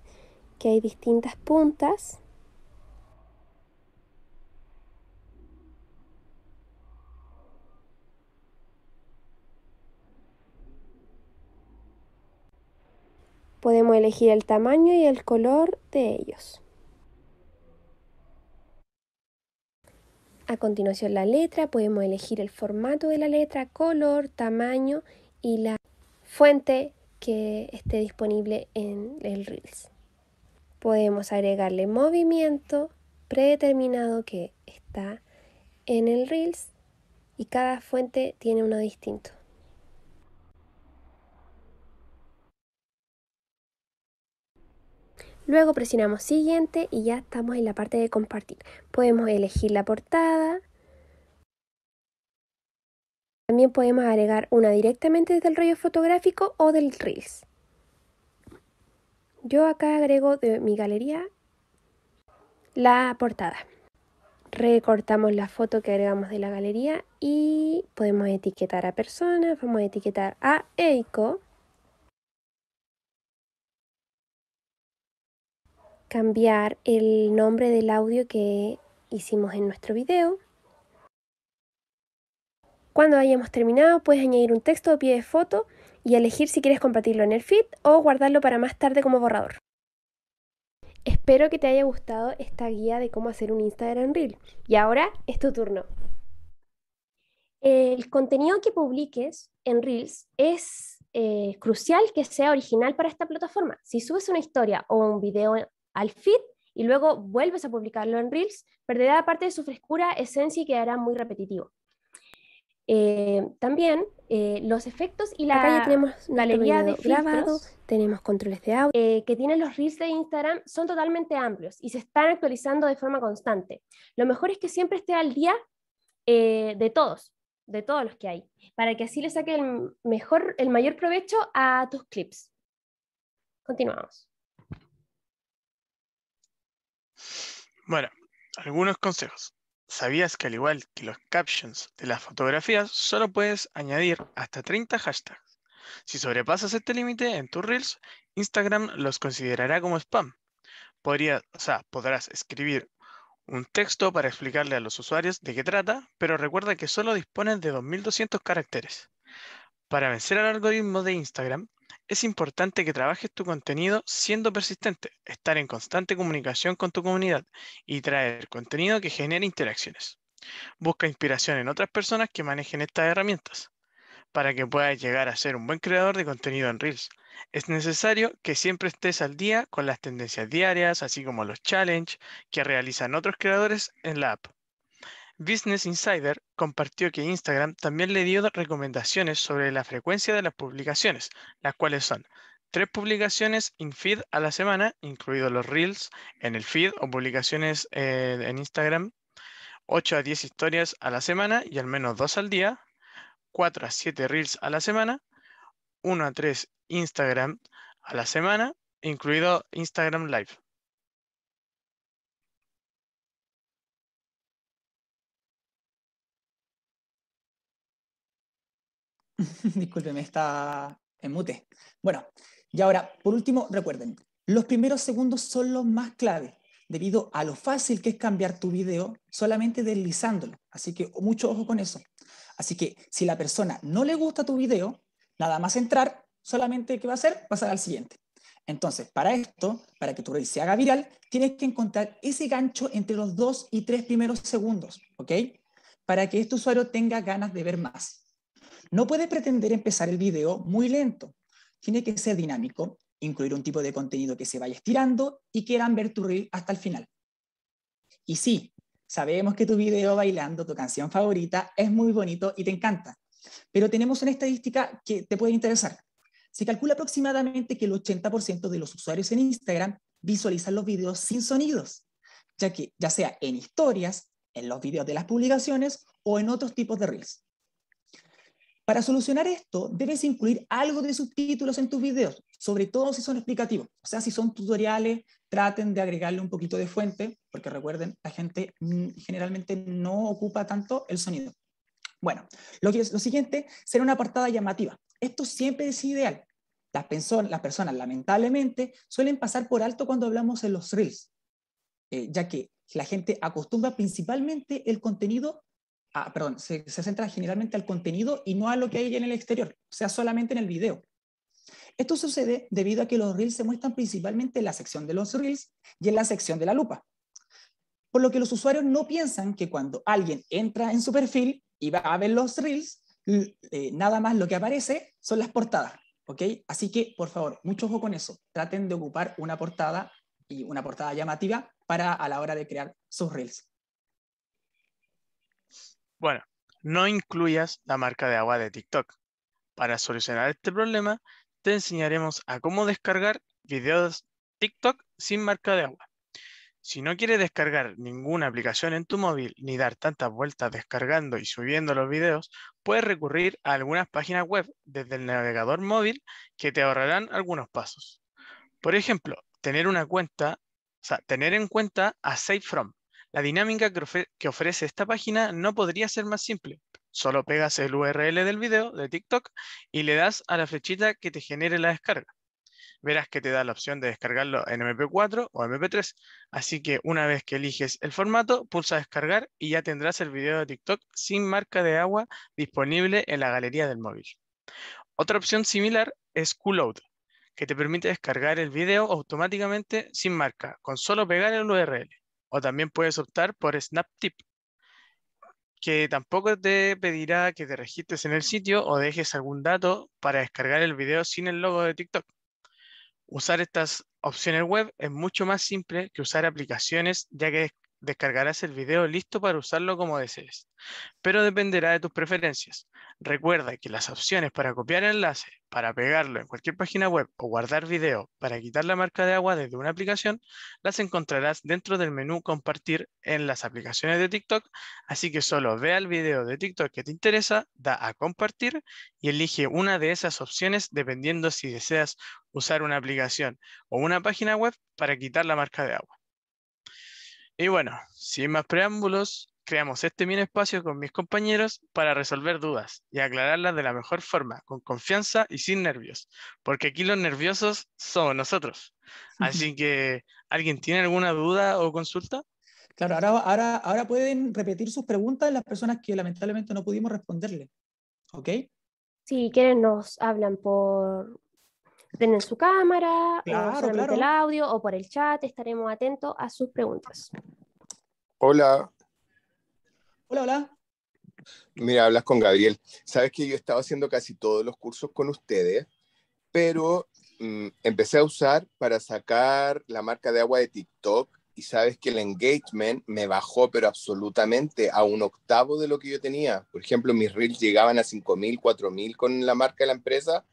que hay distintas puntas. Podemos elegir el tamaño y el color de ellos. A continuación la letra, podemos elegir el formato de la letra, color, tamaño y la fuente que esté disponible en el Reels. Podemos agregarle movimiento predeterminado que está en el Reels y cada fuente tiene uno distinto. Luego presionamos siguiente y ya estamos en la parte de compartir. Podemos elegir la portada, también podemos agregar una directamente desde el rollo fotográfico o del Reels. Yo acá agrego de mi galería la portada. Recortamos la foto que agregamos de la galería y podemos etiquetar a personas. Vamos a etiquetar a Eiko. Cambiar el nombre del audio que hicimos en nuestro video. Cuando hayamos terminado, puedes añadir un texto o pie de foto y elegir si quieres compartirlo en el feed o guardarlo para más tarde como borrador. Espero que te haya gustado esta guía de cómo hacer un Instagram Reel. Y ahora es tu turno. El contenido que publiques en Reels es eh, crucial que sea original para esta plataforma. Si subes una historia o un video al feed y luego vuelves a publicarlo en Reels, perderá parte de su frescura, esencia y quedará muy repetitivo. Eh, también eh, los efectos y la Acá ya tenemos de filtros, tenemos controles de audio. Eh, que tienen los reels de Instagram son totalmente amplios y se están actualizando de forma constante. Lo mejor es que siempre esté al día de todos, de todos los que hay, para que así le saque el, mejor, el mayor provecho a tus clips. Continuamos. Bueno, algunos consejos. ¿Sabías que al igual que los captions de las fotografías, solo puedes añadir hasta 30 hashtags? Si sobrepasas este límite en tus reels, Instagram los considerará como spam. podrás escribir un texto para explicarle a los usuarios de qué trata, pero recuerda que solo dispones de 2.200 caracteres. Para vencer al algoritmo de Instagram, es importante que trabajes tu contenido siendo persistente, estar en constante comunicación con tu comunidad y traer contenido que genere interacciones. Busca inspiración en otras personas que manejen estas herramientas. Para que puedas llegar a ser un buen creador de contenido en Reels, es necesario que siempre estés al día con las tendencias diarias, así como los challenges que realizan otros creadores en la app. Business Insider compartió que Instagram también le dio recomendaciones sobre la frecuencia de las publicaciones, las cuales son tres publicaciones en feed a la semana, incluidos los reels en el feed o publicaciones eh, en Instagram, 8 a 10 historias a la semana y al menos dos al día, 4 a siete reels a la semana, 1 a 3 Instagram a la semana, incluido Instagram Live. Discúlpeme, está en mute. Bueno, y ahora, por último, recuerden, los primeros segundos son los más claves, debido a lo fácil que es cambiar tu video solamente deslizándolo. Así que mucho ojo con eso. Así que si la persona no le gusta tu video, nada más entrar, solamente ¿qué va a hacer? Pasar al siguiente. Entonces, para esto, para que tu reel se haga viral, tienes que encontrar ese gancho entre los dos y tres primeros segundos, ¿ok? Para que este usuario tenga ganas de ver más. No puede pretender empezar el video muy lento. Tiene que ser dinámico, incluir un tipo de contenido que se vaya estirando y quieran ver tu reel hasta el final. Y sí, sabemos que tu video bailando tu canción favorita es muy bonito y te encanta, pero tenemos una estadística que te puede interesar. Se calcula aproximadamente que el 80% de los usuarios en Instagram visualizan los videos sin sonidos, ya que ya sea en historias, en los videos de las publicaciones o en otros tipos de reels. Para solucionar esto, debes incluir algo de subtítulos en tus videos, sobre todo si son explicativos. O sea, si son tutoriales, traten de agregarle un poquito de fuente, porque recuerden, la gente mm, generalmente no ocupa tanto el sonido. Bueno, lo, siguiente será una apartada llamativa. Esto siempre es ideal. Las, personas, lamentablemente, suelen pasar por alto cuando hablamos en los reels, eh, ya que la gente acostumbra principalmente el contenido perdón, se, centra generalmente al contenido y no a lo que hay en el exterior, o sea, solamente en el video. Esto sucede debido a que los reels se muestran principalmente en la sección de los reels y en la sección de la lupa. Por lo que los usuarios no piensan que cuando alguien entra en su perfil y va a ver los reels, eh, nada más lo que aparece son las portadas. ¿ok? Así que, por favor, mucho ojo con eso. Traten de ocupar una portada y una portada llamativa para a la hora de crear sus reels. Bueno, no incluyas la marca de agua de TikTok. Para solucionar este problema, te enseñaremos a cómo descargar videos TikTok sin marca de agua. Si no quieres descargar ninguna aplicación en tu móvil ni dar tantas vueltas descargando y subiendo los videos, puedes recurrir a algunas páginas web desde el navegador móvil que te ahorrarán algunos pasos. Por ejemplo, tener una cuenta, o sea, tener en cuenta a SafeFrom, la dinámica que, ofrece esta página no podría ser más simple. Solo pegas el URL del video de TikTok y le das a la flechita que te genere la descarga. Verás que te da la opción de descargarlo en MP4 o MP3, así que una vez que eliges el formato, pulsa descargar y ya tendrás el video de TikTok sin marca de agua disponible en la galería del móvil. Otra opción similar es Coolout, que te permite descargar el video automáticamente sin marca, con solo pegar el URL. O también puedes optar por SnapTip, que tampoco te pedirá que te registres en el sitio o dejes algún dato para descargar el video sin el logo de TikTok. Usar estas opciones web es mucho más simple que usar aplicaciones, ya que descargarás el video listo para usarlo como desees, pero dependerá de tus preferencias. Recuerda que las opciones para copiar enlace, para pegarlo en cualquier página web o guardar video para quitar la marca de agua desde una aplicación, las encontrarás dentro del menú compartir en las aplicaciones de TikTok, así que solo vea el video de TikTok que te interesa, da a compartir y elige una de esas opciones dependiendo si deseas usar una aplicación o una página web para quitar la marca de agua. Y bueno, sin más preámbulos, creamos este mini espacio con mis compañeros para resolver dudas y aclararlas de la mejor forma, con confianza y sin nervios, porque aquí los nerviosos somos nosotros. Así que, ¿alguien tiene alguna duda o consulta? Claro, ahora, ahora, pueden repetir sus preguntas las personas que lamentablemente no pudimos responderle. ¿Ok? Sí, quieren, nos hablan por, tienen su cámara, o solamente el audio, o por el chat, estaremos atentos a sus preguntas. Hola. Hola, hola. Mira, hablas con Gabriel. Sabes que yo he estado haciendo casi todos los cursos con ustedes, pero mm, empecé a usar para sacar la marca de agua de TikTok y sabes que el engagement me bajó, pero absolutamente a un octavo de lo que yo tenía. Por ejemplo, mis reels llegaban a 5.000, 4.000 con la marca de la empresa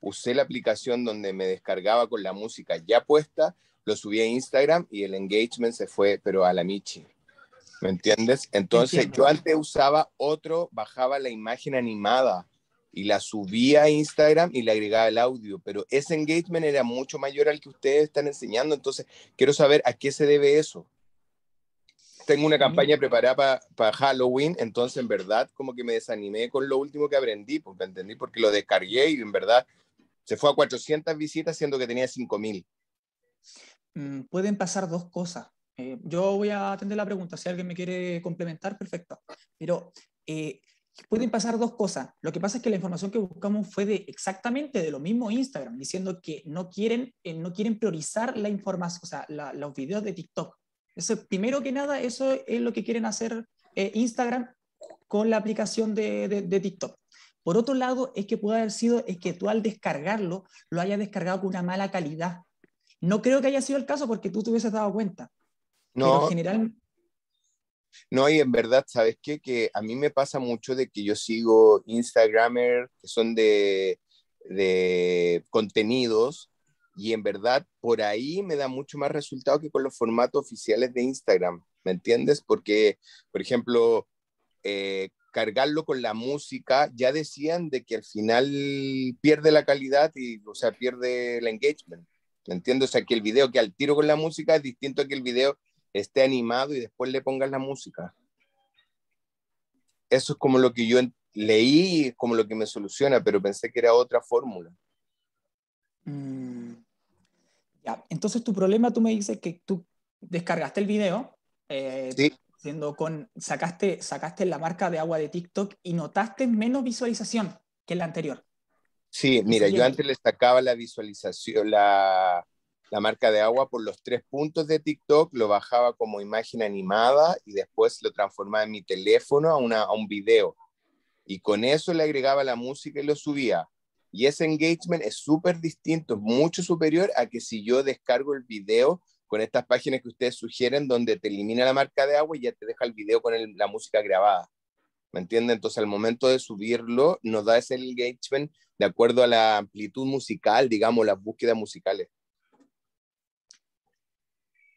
usé la aplicación donde me descargaba con la música ya puesta, lo subí a Instagram y el engagement se fue, pero a la Michi. ¿Me entiendes? Entonces yo antes usaba otro, bajaba la imagen animada y la subía a Instagram y le agregaba el audio, pero ese engagement era mucho mayor al que ustedes están enseñando, entonces quiero saber a qué se debe eso. Tengo una campaña preparada para Halloween, entonces en verdad como que me desanimé con lo último que aprendí, pues entendí porque lo descargué y en verdad se fue a 400 visitas siendo que tenía 5.000. Mm, pueden pasar dos cosas. Eh, yo voy a atender la pregunta. Si alguien me quiere complementar, perfecto. Pero eh, pueden pasar dos cosas. Lo que pasa es que la información que buscamos fue de exactamente de lo mismo Instagram, diciendo que no quieren, eh, no quieren priorizar la información, o sea, los videos de TikTok. Eso, primero que nada, eso es lo que quieren hacer Instagram con la aplicación de TikTok. Por otro lado, es que puede haber sido es que tú al descargarlo lo hayas descargado con una mala calidad. No creo que haya sido el caso porque tú te hubieses dado cuenta. No. general... No, y en verdad, ¿sabes qué? Que a mí me pasa mucho de que yo sigo Instagrammer que son de, de contenidos y en verdad por ahí me da mucho más resultado que con los formatos oficiales de Instagram, ¿me entiendes? Porque, por ejemplo, eh, cargarlo con la música, ya decían de que al final pierde la calidad y, o sea, pierde el engagement. entiendo entiendes? O sea, que el video que al tiro con la música es distinto a que el video esté animado y después le pongas la música. Eso es como lo que yo leí es como lo que me soluciona, pero pensé que era otra fórmula. Mm, entonces tu problema, tú me dices que tú descargaste el video, eh, sí con, sacaste, sacaste la marca de agua de TikTok y notaste menos visualización que la anterior. Sí, mira, yo antes le sacaba la visualización, la, marca de agua por los tres puntos de TikTok, lo bajaba como imagen animada y después lo transformaba en mi teléfono a, un video. Y con eso le agregaba la música y lo subía. Y ese engagement es súper distinto, mucho superior a que si yo descargo el video con estas páginas que ustedes sugieren donde te elimina la marca de agua y ya te deja el video con la música grabada. ¿Me entiendes? Entonces al momento de subirlo nos da ese engagement de acuerdo a la amplitud musical, digamos, las búsquedas musicales.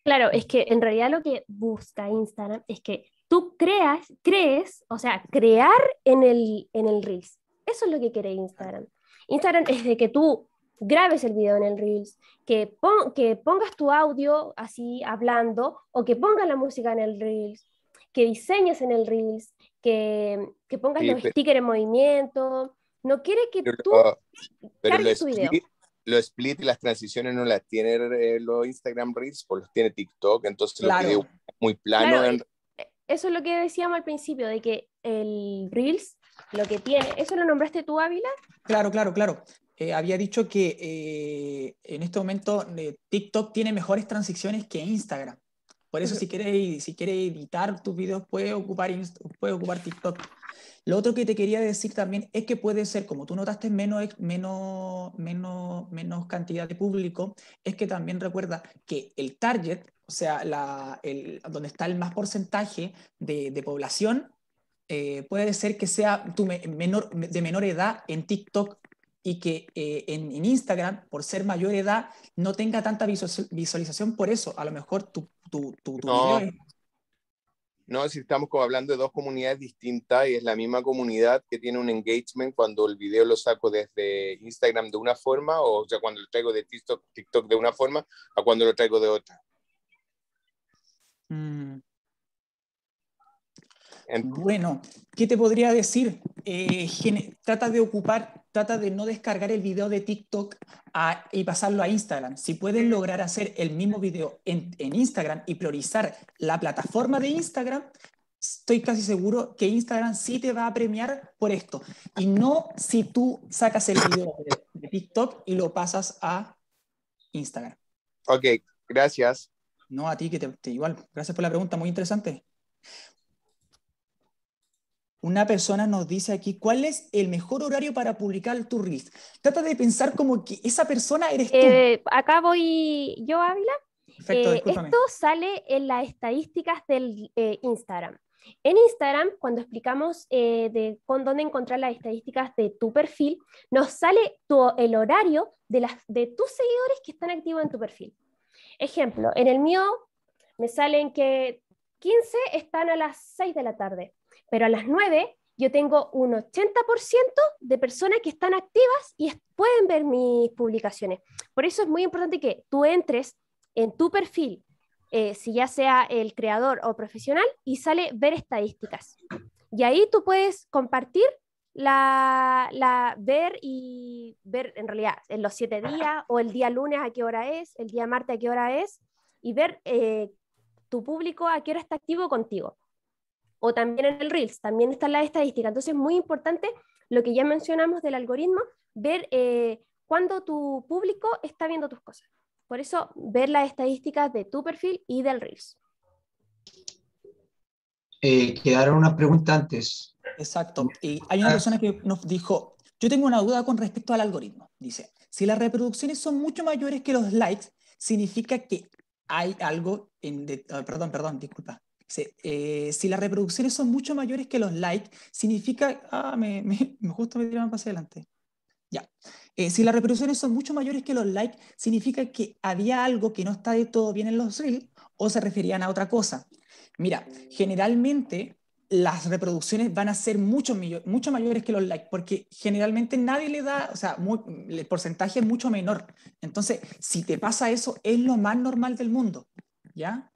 Claro, es que en realidad lo que busca Instagram es que tú creas, crees, o sea, crear en el, en el Eso es lo que quiere Instagram. Instagram es de que tú grabes el video en el Reels, que, que pongas tu audio así hablando o que pongas la música en el Reels, que diseñes en el Reels, que, que pongas los stickers en movimiento. No quiere que tú pero tu video. split y las transiciones no las tiene eh, los Instagram Reels, pues los tiene TikTok, entonces lo muy plano. Eh, eso es lo que decíamos al principio, de que el Reels lo que tiene. ¿Eso lo nombraste tú, Ávila? Claro, claro, claro. Eh, había dicho que eh, en este momento eh, TikTok tiene mejores transiciones que Instagram. Por eso si quieres, si editar tus videos, puedes ocupar, puede ocupar TikTok. Lo otro que te quería decir también es que puede ser, como tú notaste menos, menos, menos, menos cantidad de público, es que también recuerda que el target, o sea, la, el, donde está el más porcentaje de, población, puede ser que sea menor, de menor edad en TikTok y que eh, en, Instagram, por ser mayor edad, no tenga tanta visualización por eso. A lo mejor tu, no. video No, si estamos como hablando de dos comunidades distintas y es la misma comunidad que tiene un engagement cuando el video lo saco desde Instagram de una forma, o sea, cuando lo traigo de TikTok, TikTok de una forma, a cuando lo traigo de otra. Mm. Bueno, ¿qué te podría decir? Eh, trata de ocupar, trata de no descargar el video de TikTok y pasarlo a Instagram. Si puedes lograr hacer el mismo video en, Instagram y priorizar la plataforma de Instagram, estoy casi seguro que Instagram sí te va a premiar por esto. Y no si tú sacas el video de, TikTok y lo pasas a Instagram. Ok, gracias. No, a ti que te igual. Gracias por la pregunta, muy interesante. Una persona nos dice aquí, ¿cuál es el mejor horario para publicar tu RIS? Trata de pensar como que esa persona eres tú. Eh, acá voy yo, Ávila. Eh, esto sale en las estadísticas del eh, Instagram. En Instagram, cuando explicamos de con dónde encontrar las estadísticas de tu perfil, nos sale el horario de, las, de tus seguidores que están activos en tu perfil. Ejemplo, en el mío me salen que 15 están a las 6 de la tarde, pero a las 9 yo tengo un 80% de personas que están activas y pueden ver mis publicaciones. Por eso es muy importante que tú entres en tu perfil, eh, si ya sea el creador o profesional, y sale ver estadísticas. Y ahí tú puedes compartir la, ver y ver en realidad en los siete días o el día lunes a qué hora es, el día martes a qué hora es y ver eh, tu público a qué hora está activo contigo o también en el Reels, también está la estadística. Entonces es muy importante lo que ya mencionamos del algoritmo, ver eh, cuándo tu público está viendo tus cosas. Por eso, ver las estadísticas de tu perfil y del Reels. Eh, quedaron unas pregunta antes. Exacto. Y hay una persona que nos dijo, yo tengo una duda con respecto al algoritmo. Dice, si las reproducciones son mucho mayores que los likes, significa que hay algo en... Ah, perdón, perdón, disculpa. Eh, si las reproducciones son mucho mayores que los likes, significa, ah, me, me, me para adelante. Ya. Eh, si las reproducciones son mucho mayores que los likes, significa que había algo que no está de todo bien en los reels o se referían a otra cosa. Mira, generalmente las reproducciones van a ser mucho, mucho mayores que los likes, porque generalmente nadie le da, o sea, el porcentaje es mucho menor. Entonces, si te pasa eso, es lo más normal del mundo, ¿ya?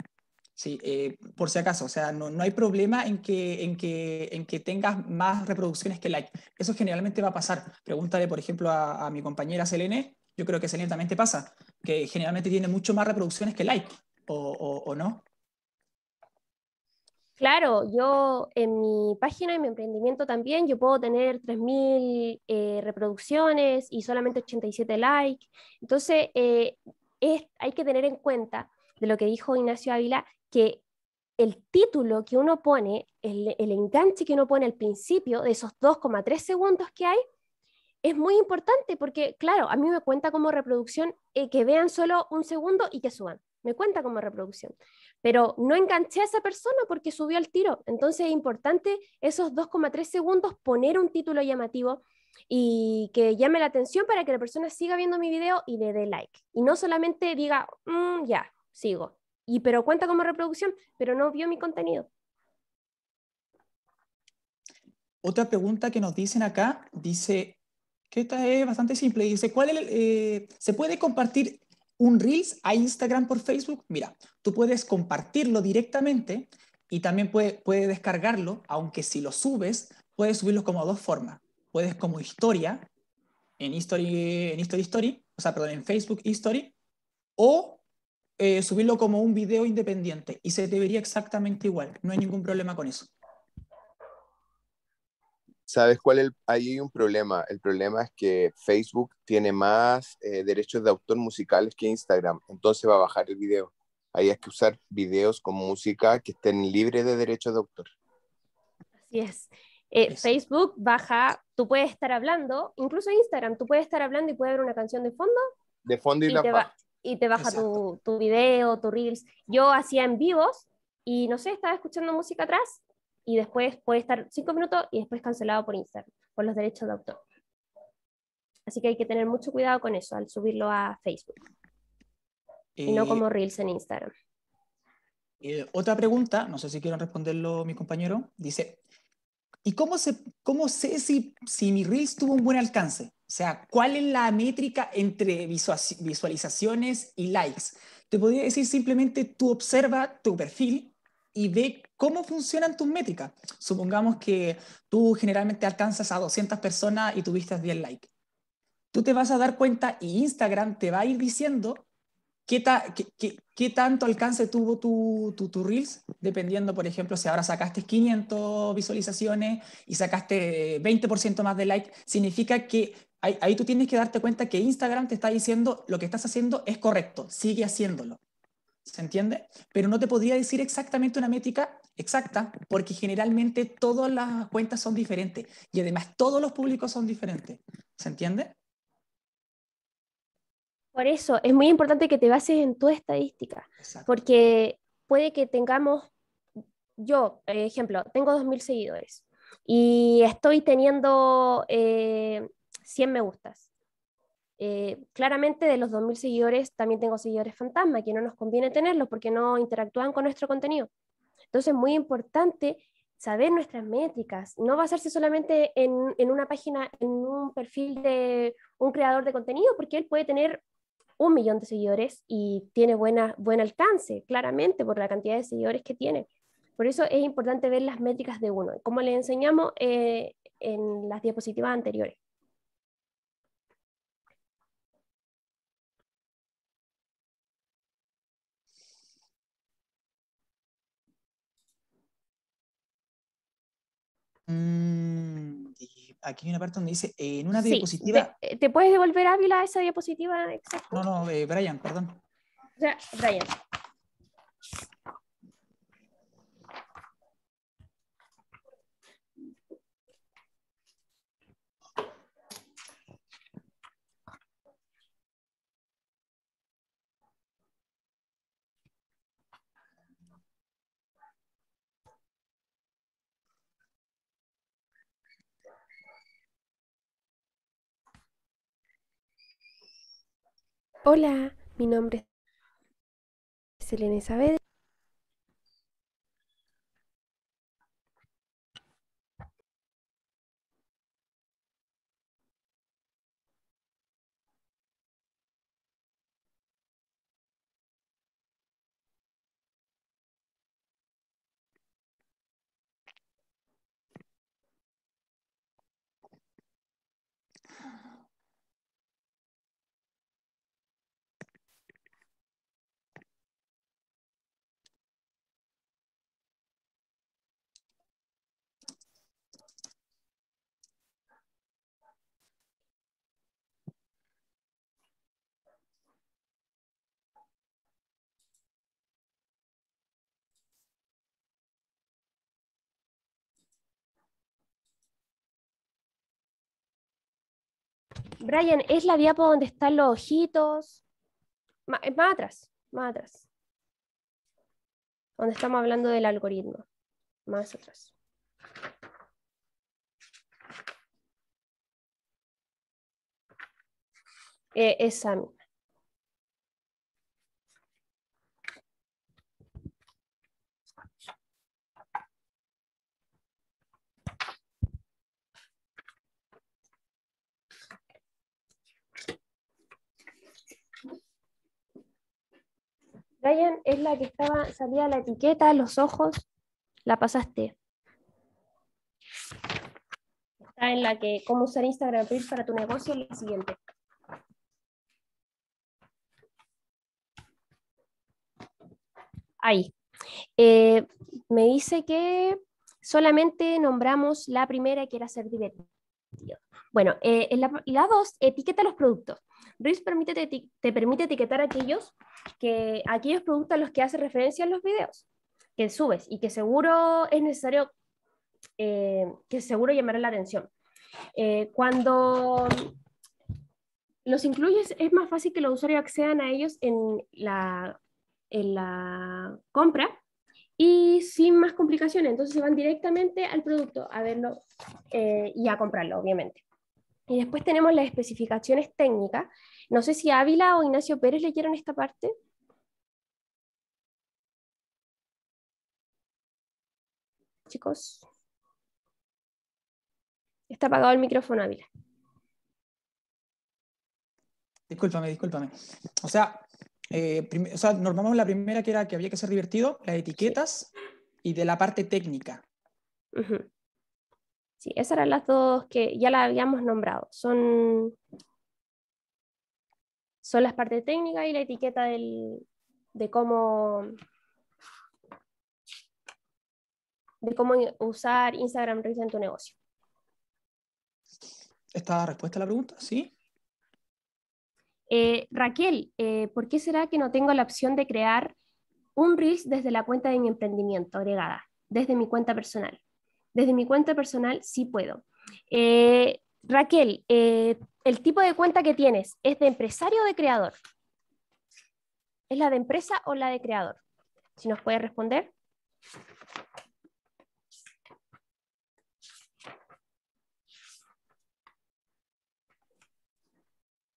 Sí, eh, por si acaso, o sea, no, hay problema en que, en, que, tengas más reproducciones que like. Eso generalmente va a pasar. Pregúntale, por ejemplo, a, mi compañera Selene, yo creo que Selene también te pasa, que generalmente tiene mucho más reproducciones que like, o, no. Claro, yo en mi página, en mi emprendimiento también, yo puedo tener 3.000 eh, reproducciones y solamente 87 likes. Entonces, eh, es, hay que tener en cuenta de lo que dijo Ignacio Ávila, que el título que uno pone, el, enganche que uno pone al principio de esos 2,3 segundos que hay, es muy importante porque, claro, a mí me cuenta como reproducción eh, que vean solo un segundo y que suban. Me cuenta como reproducción. Pero no enganché a esa persona porque subió al tiro. Entonces es importante esos 2,3 segundos poner un título llamativo y que llame la atención para que la persona siga viendo mi video y le dé like. Y no solamente diga, mm, ya, sigo y pero cuenta como reproducción, pero no vio mi contenido. Otra pregunta que nos dicen acá, dice, que esta es bastante simple, dice, ¿cuál eh, ¿se puede compartir un Reels a Instagram por Facebook? Mira, tú puedes compartirlo directamente y también puedes puede descargarlo, aunque si lo subes, puedes subirlo como dos formas. Puedes como historia, en History, en History o sea, perdón, en Facebook History, o eh, subirlo como un video independiente y se debería exactamente igual. No hay ningún problema con eso. ¿Sabes cuál es? El, hay un problema. El problema es que Facebook tiene más eh, derechos de autor musicales que Instagram. Entonces va a bajar el video. Ahí hay que usar videos con música que estén libres de derechos de autor. Así es. Eh, Facebook baja, tú puedes estar hablando, incluso Instagram, tú puedes estar hablando y puede haber una canción de fondo. De fondo y, la y te baja tu, tu, video, tu reels. Yo hacía en vivos y no sé, estaba escuchando música atrás y después puede estar cinco minutos y después cancelado por Instagram, por los derechos de autor. Así que hay que tener mucho cuidado con eso al subirlo a Facebook. y no como reels en Instagram. Eh, otra pregunta, no sé si quieren responderlo mi compañero, dice, ¿Y cómo, se, cómo sé si, si mi Reels tuvo un buen alcance? O sea, ¿cuál es la métrica entre visualizaciones y likes? Te podría decir simplemente tú observa tu perfil y ve cómo funcionan tus métricas. Supongamos que tú generalmente alcanzas a 200 personas y tuviste 10 likes. Tú te vas a dar cuenta y Instagram te va a ir diciendo ¿Qué, tanto alcance tuvo tu, tu, Reels? Dependiendo, por ejemplo, si ahora sacaste 500 visualizaciones y sacaste 20% más de like, significa que ahí, tú tienes que darte cuenta que Instagram te está diciendo lo que estás haciendo es correcto, sigue haciéndolo. ¿Se entiende? Pero no te podría decir exactamente una métrica exacta, porque generalmente todas las cuentas son diferentes y además todos los públicos son diferentes. ¿Se entiende? Por eso es muy importante que te bases en tu estadística, porque puede que tengamos, yo, ejemplo, tengo 2.000 seguidores y estoy teniendo 100 eh, me gustas. Eh, claramente de los 2.000 seguidores también tengo seguidores fantasma, que no nos conviene tenerlos porque no interactúan con nuestro contenido. Entonces es muy importante saber nuestras métricas, no basarse solamente en, una página, en un perfil de un creador de contenido, porque él puede tener un millón de seguidores y tiene buena, buen alcance, claramente, por la cantidad de seguidores que tiene. Por eso es importante ver las métricas de uno, como le enseñamos eh, en las diapositivas anteriores. Mm aquí hay una parte donde dice, en una diapositiva... Eh, ¿Te, puedes devolver Ávila a esa diapositiva? Exacto? No, no, eh, Brian, perdón. O sea, Brian. Hola, mi nombre es Selene Isabel Brian, es la diapo donde están los ojitos. Eh, más atrás, más atrás. Donde estamos hablando del algoritmo. Más atrás. Eh, esa Ryan, es la que estaba, salía la etiqueta, los ojos, la pasaste. Está en la que cómo usar Instagram para tu negocio, la siguiente. Ahí. Eh, me dice que solamente nombramos la primera que era ser divertida. Bueno, eh, en la 2, etiqueta los productos. RIS te, permite etiquetar aquellos, aquellos productos a los que hace referencia en los videos que subes y que seguro es necesario, eh, que seguro llamará la atención. Eh, cuando los incluyes es más fácil que los usuarios accedan a ellos en la, compra y sin más complicaciones, entonces van directamente al producto a verlo y a comprarlo, obviamente. Y después tenemos las especificaciones técnicas. No sé si Ávila o Ignacio Pérez leyeron esta parte. Chicos. Está apagado el micrófono, Ávila. Discúlpame, discúlpame. O sea, eh, normamos la primera que era que había que ser divertido, las etiquetas y de la parte técnica. Sí, esas eran las dos que ya las habíamos nombrado. Son, son las partes técnicas y la etiqueta del, de cómo de cómo usar Instagram Reels en tu negocio. ¿Esta respuesta a la pregunta? ¿Sí? Eh, Raquel, eh, ¿por qué será que no tengo la opción de crear un Reels desde la cuenta de mi emprendimiento agregada, desde mi cuenta personal? desde mi cuenta personal sí puedo. Eh, Raquel, eh, ¿el tipo de cuenta que tienes es de empresario o de creador? ¿Es la de empresa o la de creador? Si nos puede responder.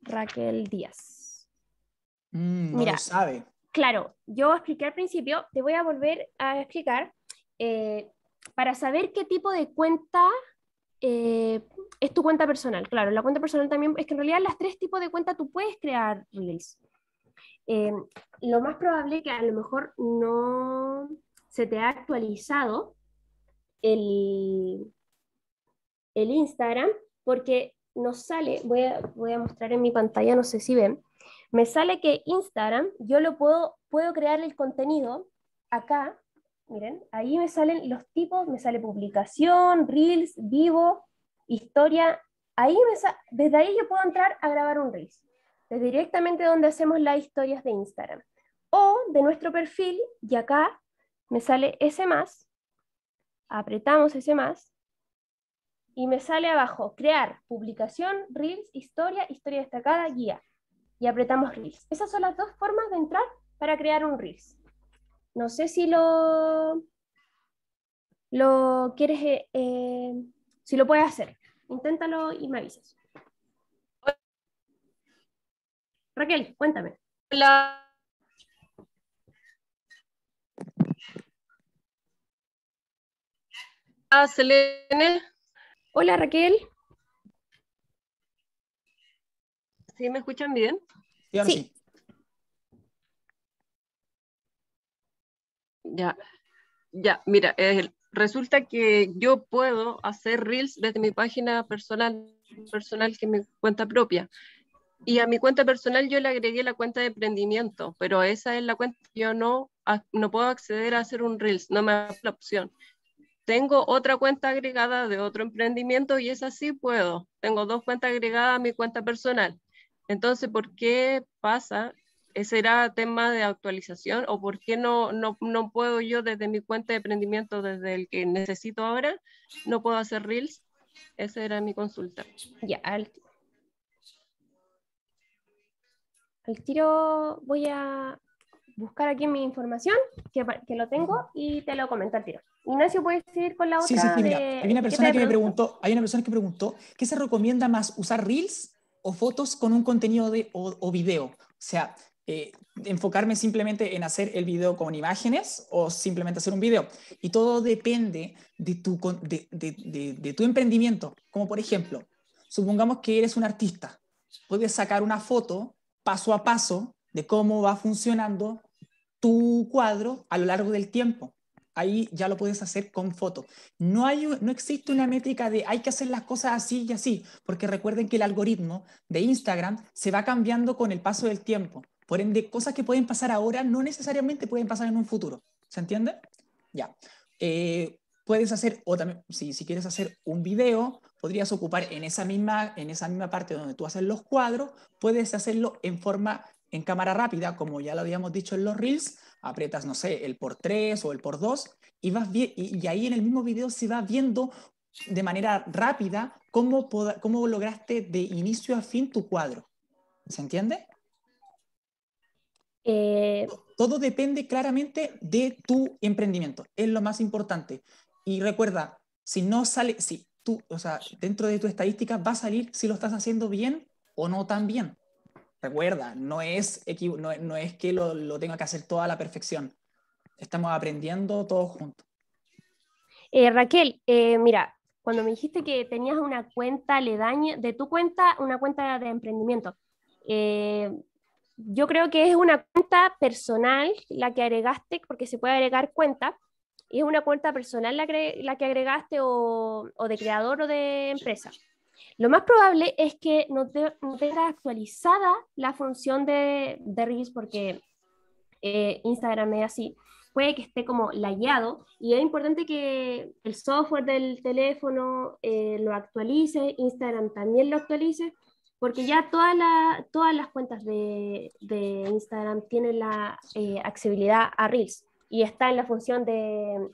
Raquel Díaz. Mm, Mira, sabe. Claro, yo expliqué al principio, te voy a volver a explicar. Eh, para saber qué tipo de cuenta eh, es tu cuenta personal. Claro, la cuenta personal también es que en realidad las tres tipos de cuenta tú puedes crear Reels. Eh, lo más probable que a lo mejor no se te ha actualizado el, el Instagram porque nos sale, voy a, voy a, mostrar en mi pantalla, no sé si ven, me sale que Instagram yo lo puedo, puedo crear el contenido acá miren, ahí me salen los tipos, me sale publicación, reels, vivo, historia. Ahí desde ahí yo puedo entrar a grabar un reels, desde directamente donde hacemos las historias de Instagram. O de nuestro perfil, y acá me sale ese más, apretamos ese más, y me sale abajo, crear, publicación, reels, historia, historia destacada, guía. Y apretamos reels. Esas son las dos formas de entrar para crear un reels. No sé si lo, lo quieres, eh, eh, si lo puedes hacer. Inténtalo y me avisas. Raquel, cuéntame. Hola. Hola, ah, Hola, Raquel. ¿Sí me escuchan bien? Sí. sí. Ya, ya, mira, eh, resulta que yo puedo hacer reels desde mi página personal, personal que es mi cuenta propia. Y a mi cuenta personal yo le agregué la cuenta de emprendimiento, pero esa es la cuenta que yo no, no puedo acceder a hacer un reels, no me da la opción. Tengo otra cuenta agregada de otro emprendimiento y esa sí puedo. Tengo dos cuentas agregadas a mi cuenta personal. Entonces, ¿por qué pasa ¿Ese era tema de actualización o por qué no, no, no, puedo yo desde mi cuenta de emprendimiento, desde el que necesito ahora, no puedo hacer reels. Esa era mi consulta. Ya, al, al tiro voy a buscar aquí mi información, que, que, lo tengo, y te lo comento al tiro. Ignacio, ¿puedes ir con la otra? Sí, sí, sí mira. hay una este persona que me preguntó, hay una persona que preguntó, ¿qué se recomienda más, usar reels o fotos con un contenido de, o, o video? O sea, eh, enfocarme simplemente en hacer el video con imágenes o simplemente hacer un video. Y todo depende de tu, emprendimiento. Como por ejemplo, supongamos que eres un artista. Puedes sacar una foto paso a paso de cómo va funcionando tu cuadro a lo largo del tiempo. Ahí ya lo puedes hacer con foto. No, hay, no existe una métrica de hay que hacer las cosas así y así, porque recuerden que el algoritmo de Instagram se va cambiando con el paso del tiempo. Por ende, cosas que pueden pasar ahora no necesariamente pueden pasar en un futuro. ¿Se entiende? Ya. Eh, puedes hacer, o también, si, quieres hacer un video, podrías ocupar en esa, misma, en esa misma parte donde tú haces los cuadros, puedes hacerlo en forma en cámara rápida, como ya lo habíamos dicho en los reels, aprietas, no sé, el por 3 o el por 2 y vas y, ahí en el mismo video se va viendo de manera rápida cómo, cómo lograste de inicio a fin tu cuadro. ¿Se entiende? Eh, todo depende claramente de tu emprendimiento, es lo más importante. Y recuerda, si no sale, si tú, o sea, dentro de tu estadística va a salir si lo estás haciendo bien o no tan bien. Recuerda, no es, es que lo, tenga que hacer toda la perfección. Estamos aprendiendo todos juntos. Eh, Raquel, eh, mira, cuando me dijiste que tenías una cuenta le daña, de tu cuenta, una cuenta de emprendimiento, eh, yo creo que es una cuenta personal la que agregaste, porque se puede agregar cuenta, y es una cuenta personal la, que, agregaste o, de creador o de empresa. Lo más probable es que no, te, actualizada la función de, de porque eh, Instagram es así. Puede que esté como layado, y es importante que el software del teléfono eh, lo actualice, Instagram también lo actualice porque ya todas las cuentas de, Instagram tienen la eh, accesibilidad a Reels y está en la función de,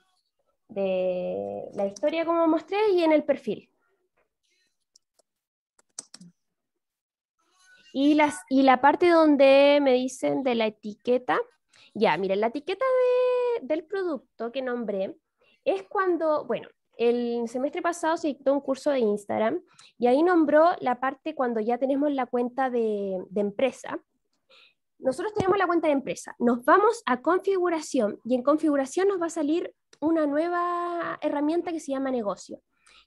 la historia como mostré y en el perfil. Y, la parte donde me dicen de la etiqueta, ya, miren, la etiqueta del producto que nombré es cuando, bueno, el semestre pasado se dictó un curso de Instagram y ahí nombró la parte cuando ya tenemos la cuenta de, de empresa. Nosotros tenemos la cuenta de empresa, nos vamos a configuración y en configuración nos va a salir una nueva herramienta que se llama negocio.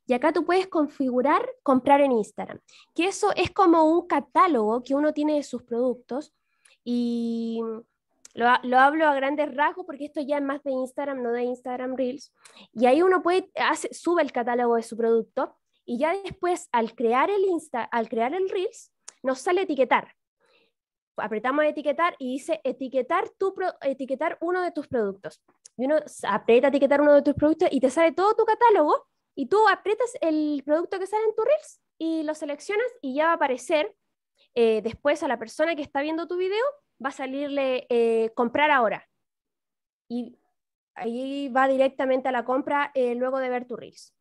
Y acá tú puedes configurar comprar en Instagram, que eso es como un catálogo que uno tiene de sus productos y lo, hablo a grandes rasgos porque esto ya es más de Instagram, no de Instagram Reels. Y ahí uno puede, sube el catálogo de su producto y ya después al crear el, Insta, al crear el Reels nos sale etiquetar. Apretamos etiquetar y dice etiquetar, tu etiquetar uno de tus productos. Y uno aprieta etiquetar uno de tus productos y te sale todo tu catálogo y tú aprietas el producto que sale en tu Reels y lo seleccionas y ya va a aparecer eh, después a la persona que está viendo tu video va a salirle eh, comprar ahora. Y ahí va directamente a la compra eh, luego de ver tu Reels.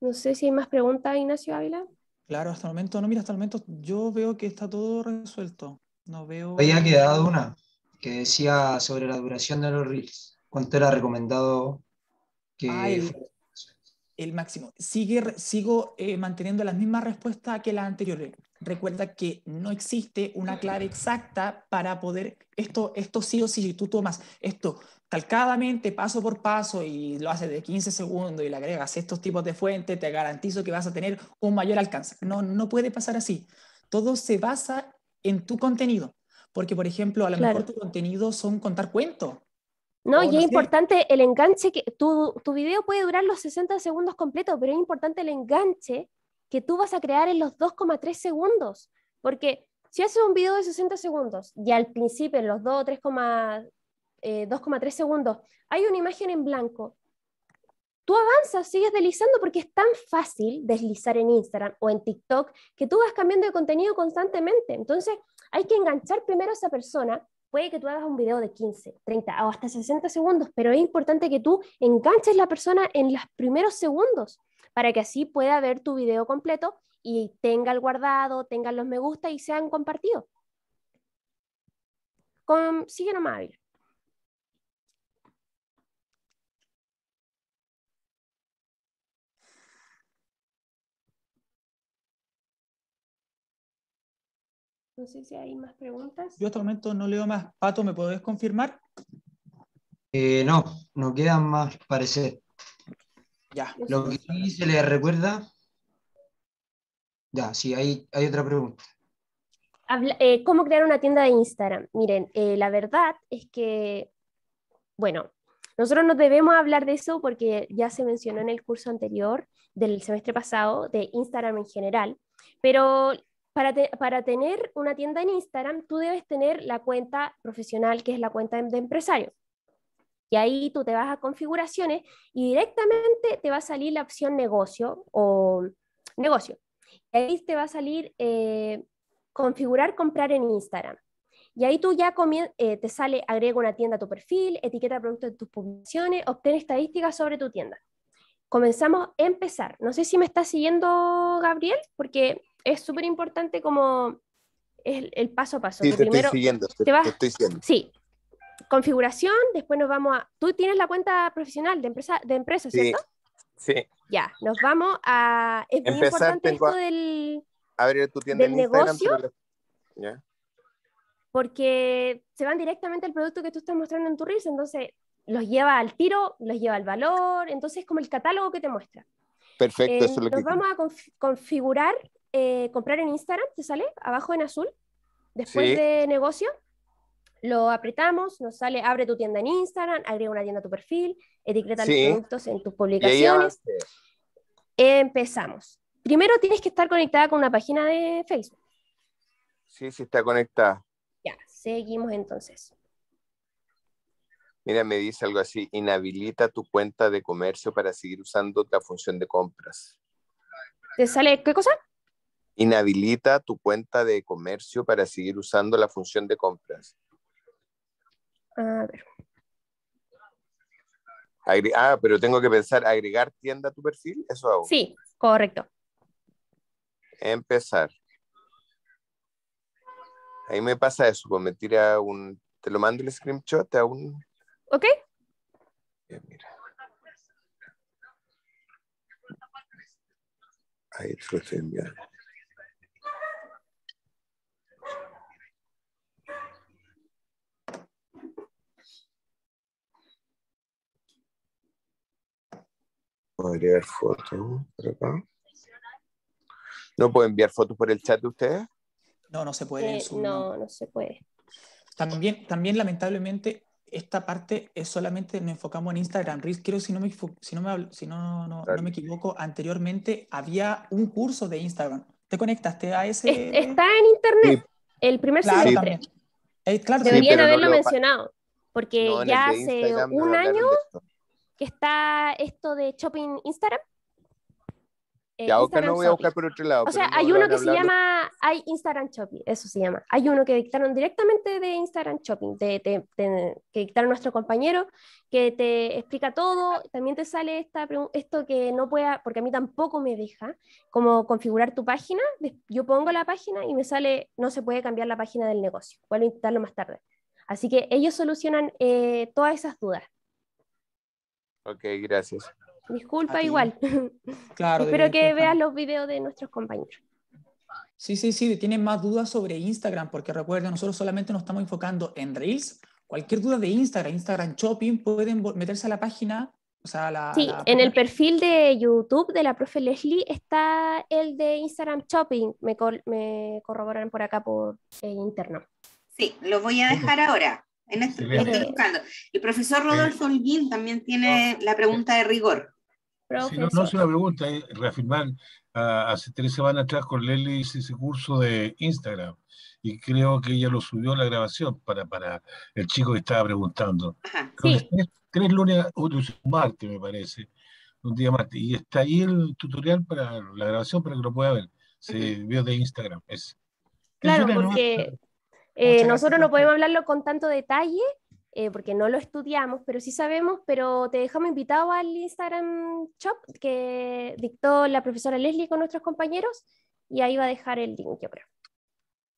No sé si hay más preguntas, Ignacio Ávila. Claro, hasta el momento, no, mira, hasta el momento yo veo que está todo resuelto. No veo. Había quedado una que decía sobre la duración de los reels. ¿Cuánto era recomendado que ah, el, máximo. Sigue, sigo eh, manteniendo la misma respuesta que la anterior. Recuerda que no existe una clave exacta para poder, esto, esto sí o sí, tú tomas esto talcadamente paso por paso, y lo haces de 15 segundos y le agregas estos tipos de fuentes, te garantizo que vas a tener un mayor alcance. No, no puede pasar así. Todo se basa en tu contenido porque, por ejemplo, a lo mejor tu contenido son contar cuentos. No, y es importante el enganche que tu, tu video puede durar los 60 segundos completos, pero es importante el enganche que tú vas a crear en los 2,3 segundos, porque si haces un video de 60 segundos y al principio en los 2 eh, segundos hay una imagen en blanco, tú avanzas, sigues deslizando porque es tan fácil deslizar en Instagram o en TikTok que tú vas cambiando de contenido constantemente. Entonces, hay que enganchar primero a esa persona. Puede que tú hagas un video de 15, 30 o hasta 60 segundos, pero es importante que tú enganches la persona en los primeros segundos para que así pueda ver tu video completo y tenga el guardado, tenga los me gusta y sean compartidos. Con, sigue nomás, No sé si hay más preguntas. Yo hasta el momento no leo más. Pato, ¿me podés confirmar? Eh, no, no quedan más parece. Ya. Lo que sí se le recuerda. Ya, sí, hay, otra pregunta. Eh, ¿Cómo crear una tienda de Instagram? Miren, eh, la verdad es que, bueno, nosotros no debemos hablar de eso porque ya se mencionó en el curso anterior del semestre pasado de Instagram en general, pero para, tener una tienda en Instagram, tú debes tener la cuenta profesional, que es la cuenta de empresario. Y ahí tú te vas a configuraciones y directamente te va a salir la opción negocio o negocio. Y ahí te va a salir eh, configurar comprar en Instagram. Y ahí tú ya eh, te sale, agrega una tienda a tu perfil, etiqueta productos de tus publicaciones, obtén estadísticas sobre tu tienda. Comenzamos a empezar. No sé si me está siguiendo, Gabriel, porque es súper importante como el, paso a paso. Sí, primero, te, Sí, configuración, después nos vamos a... Tú tienes la cuenta profesional de empresa, de empresa ¿cierto? Sí. Ya, nos vamos a... Es muy importante esto del, abrir tu tienda negocio. Porque se van directamente al producto que tú estás mostrando en tu Reels, entonces los lleva al tiro, los lleva al valor, entonces es como el catálogo que te muestra. Perfecto, eh, eso es lo nos vamos a configurar eh, comprar en Instagram, ¿te sale? Abajo en azul, después de negocio. Lo apretamos, nos sale, abre tu tienda en Instagram, agrega una tienda a tu perfil, etiqueta los productos en tus publicaciones. Empezamos. Primero tienes que estar conectada con una página de Facebook. Sí, sí está conectada. Ya, seguimos entonces. Mira, me dice algo así, inhabilita tu cuenta de comercio para seguir usando la función de compras. ¿Te sale qué cosa? Inhabilita tu cuenta de comercio para seguir usando la función de compras. A ver. ah, pero tengo que pensar, agregar tienda a tu perfil, eso hago. Sí, correcto. Empezar. Ahí me pasa eso, pues un, te lo mando el screenshot a un... Ok. Bien, mira. Ahí te lo estoy podría ver fotos ¿No puedo enviar fotos por el chat de ustedes? No, no se puede. Eh, no, no, se puede. También, también lamentablemente esta parte es solamente nos enfocamos en Instagram Riz, quiero si no me si no me, si no, me equivoco, anteriormente había un curso de Instagram. ¿Te conectaste a ese? Está en internet. El primer claro, eh, Deberían haberlo mencionado, porque ya hace un año que está esto de Shopping Instagram. Eh, ya, no voy a buscar por otro lado. O sea, hay uno que se llama, hay Instagram Shopping, eso se llama. Hay uno que dictaron directamente de Instagram Shopping, que dictaron nuestro compañero, que te explica todo. También te sale esto que no pueda, porque a mí tampoco me deja, como configurar tu página. Yo pongo la página y me sale, no se puede cambiar la página del negocio. Vuelvo a intentarlo más tarde. Así que ellos solucionan eh, todas esas dudas. Ok, gracias. Disculpa igual. Claro. Espero que veas los videos de nuestros compañeros. Sí, sí, sí, tienen más dudas sobre Instagram, porque recuerden, nosotros solamente nos estamos enfocando en Reels. Cualquier duda de Instagram, Instagram Shopping, pueden meterse a la página. O sea, sí, en el perfil de YouTube de la profe Leslie está el de Instagram Shopping. Me, corroboran por acá por internet. Eh, interno. Sí, lo voy a dejar ahora. Este, el profesor Rodolfo Holguín también tiene la pregunta de rigor. no, es una pregunta, eh, reafirmar. Ah, hace tres semanas atrás con Lely hice ese curso de Instagram y creo que ella lo subió a la grabación para, para el chico que estaba preguntando. sí. Este tres, lunes, martes me parece, un día martes. Y está ahí el tutorial para la grabación para que lo pueda ver. Se vio de Instagram. Es, claro, porque... Eh, nosotros no podemos hablarlo con tanto detalle eh, porque no lo estudiamos, pero sí sabemos, pero te dejamos invitado al Instagram Shop que dictó la profesora Leslie con nuestros compañeros y ahí va a dejar el link, yo creo.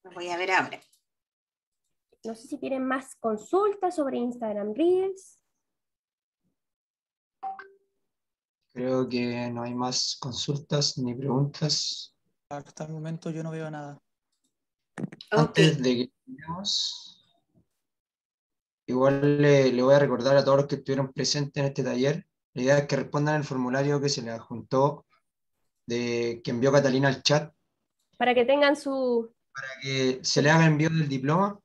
Lo voy a ver ahora. No sé si tienen más consultas sobre Instagram Reels. Creo que no hay más consultas ni preguntas. Hasta el momento yo no veo nada. Antes de que igual le, voy a recordar a todos los que estuvieron presentes en este taller, la idea es que respondan el formulario que se les adjuntó de que envió Catalina al chat. Para que tengan su... Para que se le haga envío del diploma.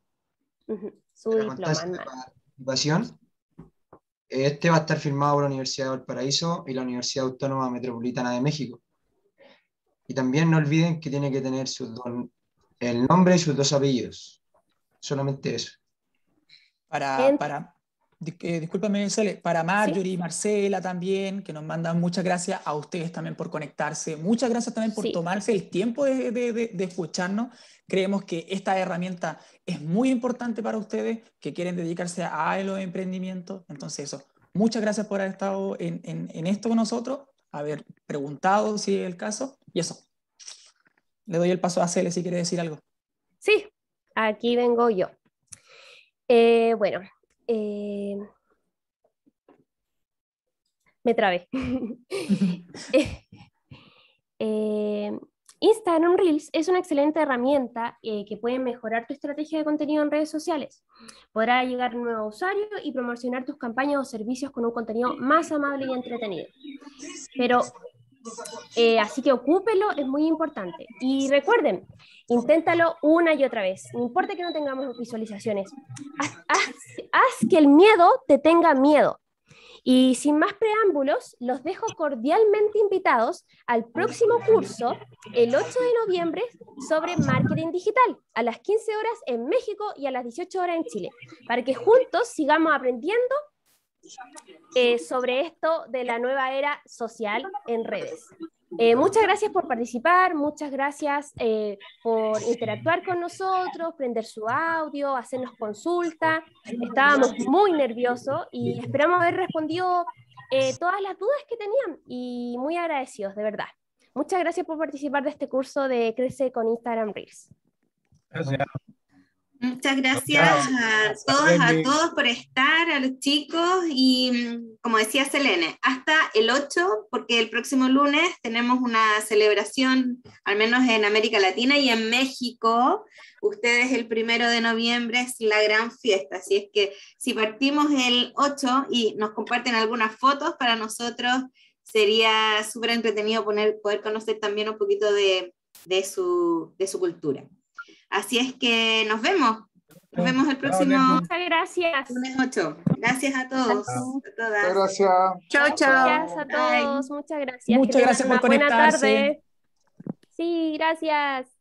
Su diploma. Este va a estar firmado por la Universidad de Valparaíso y la Universidad Autónoma Metropolitana de México. Y también no olviden que tiene que tener sus el nombre y sus dos Solamente eso. Para, para eh, discúlpame, para Marjorie, y Marcela también, que nos mandan muchas gracias a ustedes también por conectarse. Muchas gracias también por tomarse el tiempo de, escucharnos. Creemos que esta herramienta es muy importante para ustedes que quieren dedicarse a los emprendimiento, Entonces, eso. Muchas gracias por haber estado en, en esto con nosotros, haber preguntado si es el caso. Y eso, le doy el paso a Cele si quiere decir algo. Sí, aquí vengo yo. Eh, bueno, eh, me trabé. Eh, Instagram Reels es una excelente herramienta que puede mejorar tu estrategia de contenido en redes sociales. Podrá llegar a un nuevo usuario y promocionar tus campañas o servicios con un contenido más amable y entretenido. Pero, eh, así que ocúpelo, es muy importante. Y recuerden, inténtalo una y otra vez. No importa que no tengamos visualizaciones. Haz, haz que el miedo te tenga miedo. Y sin más preámbulos, los dejo cordialmente invitados al próximo curso, el 8 de noviembre, sobre marketing digital, a las 15 horas en México y a las 18 horas en Chile, para que juntos sigamos aprendiendo eh, sobre esto de la nueva era social en redes. Eh, muchas gracias por participar, muchas gracias eh, por interactuar con nosotros, prender su audio, hacernos consulta. Estábamos muy nerviosos y esperamos haber respondido todas las dudas que tenían y muy agradecidos, de verdad. Muchas gracias por participar de este curso de Crece con Instagram Reels. Muchas gracias a a todos por estar, a los chicos y como decía Selene, hasta el 8, porque el próximo lunes tenemos una celebración, al menos en América Latina y en México. Ustedes el primero de noviembre es la gran fiesta, así es que si partimos el 8 y nos comparten algunas fotos para nosotros, sería súper entretenido poder conocer también un poquito de su cultura. Así es que nos vemos. Nos vemos el próximo. Muchas gracias. Lunes 8. Gracias a todos. A Gracias. Chao, chao. Gracias a todos. Muchas gracias. Muchas gracias por conectarse. Buenas tardes. Sí, gracias.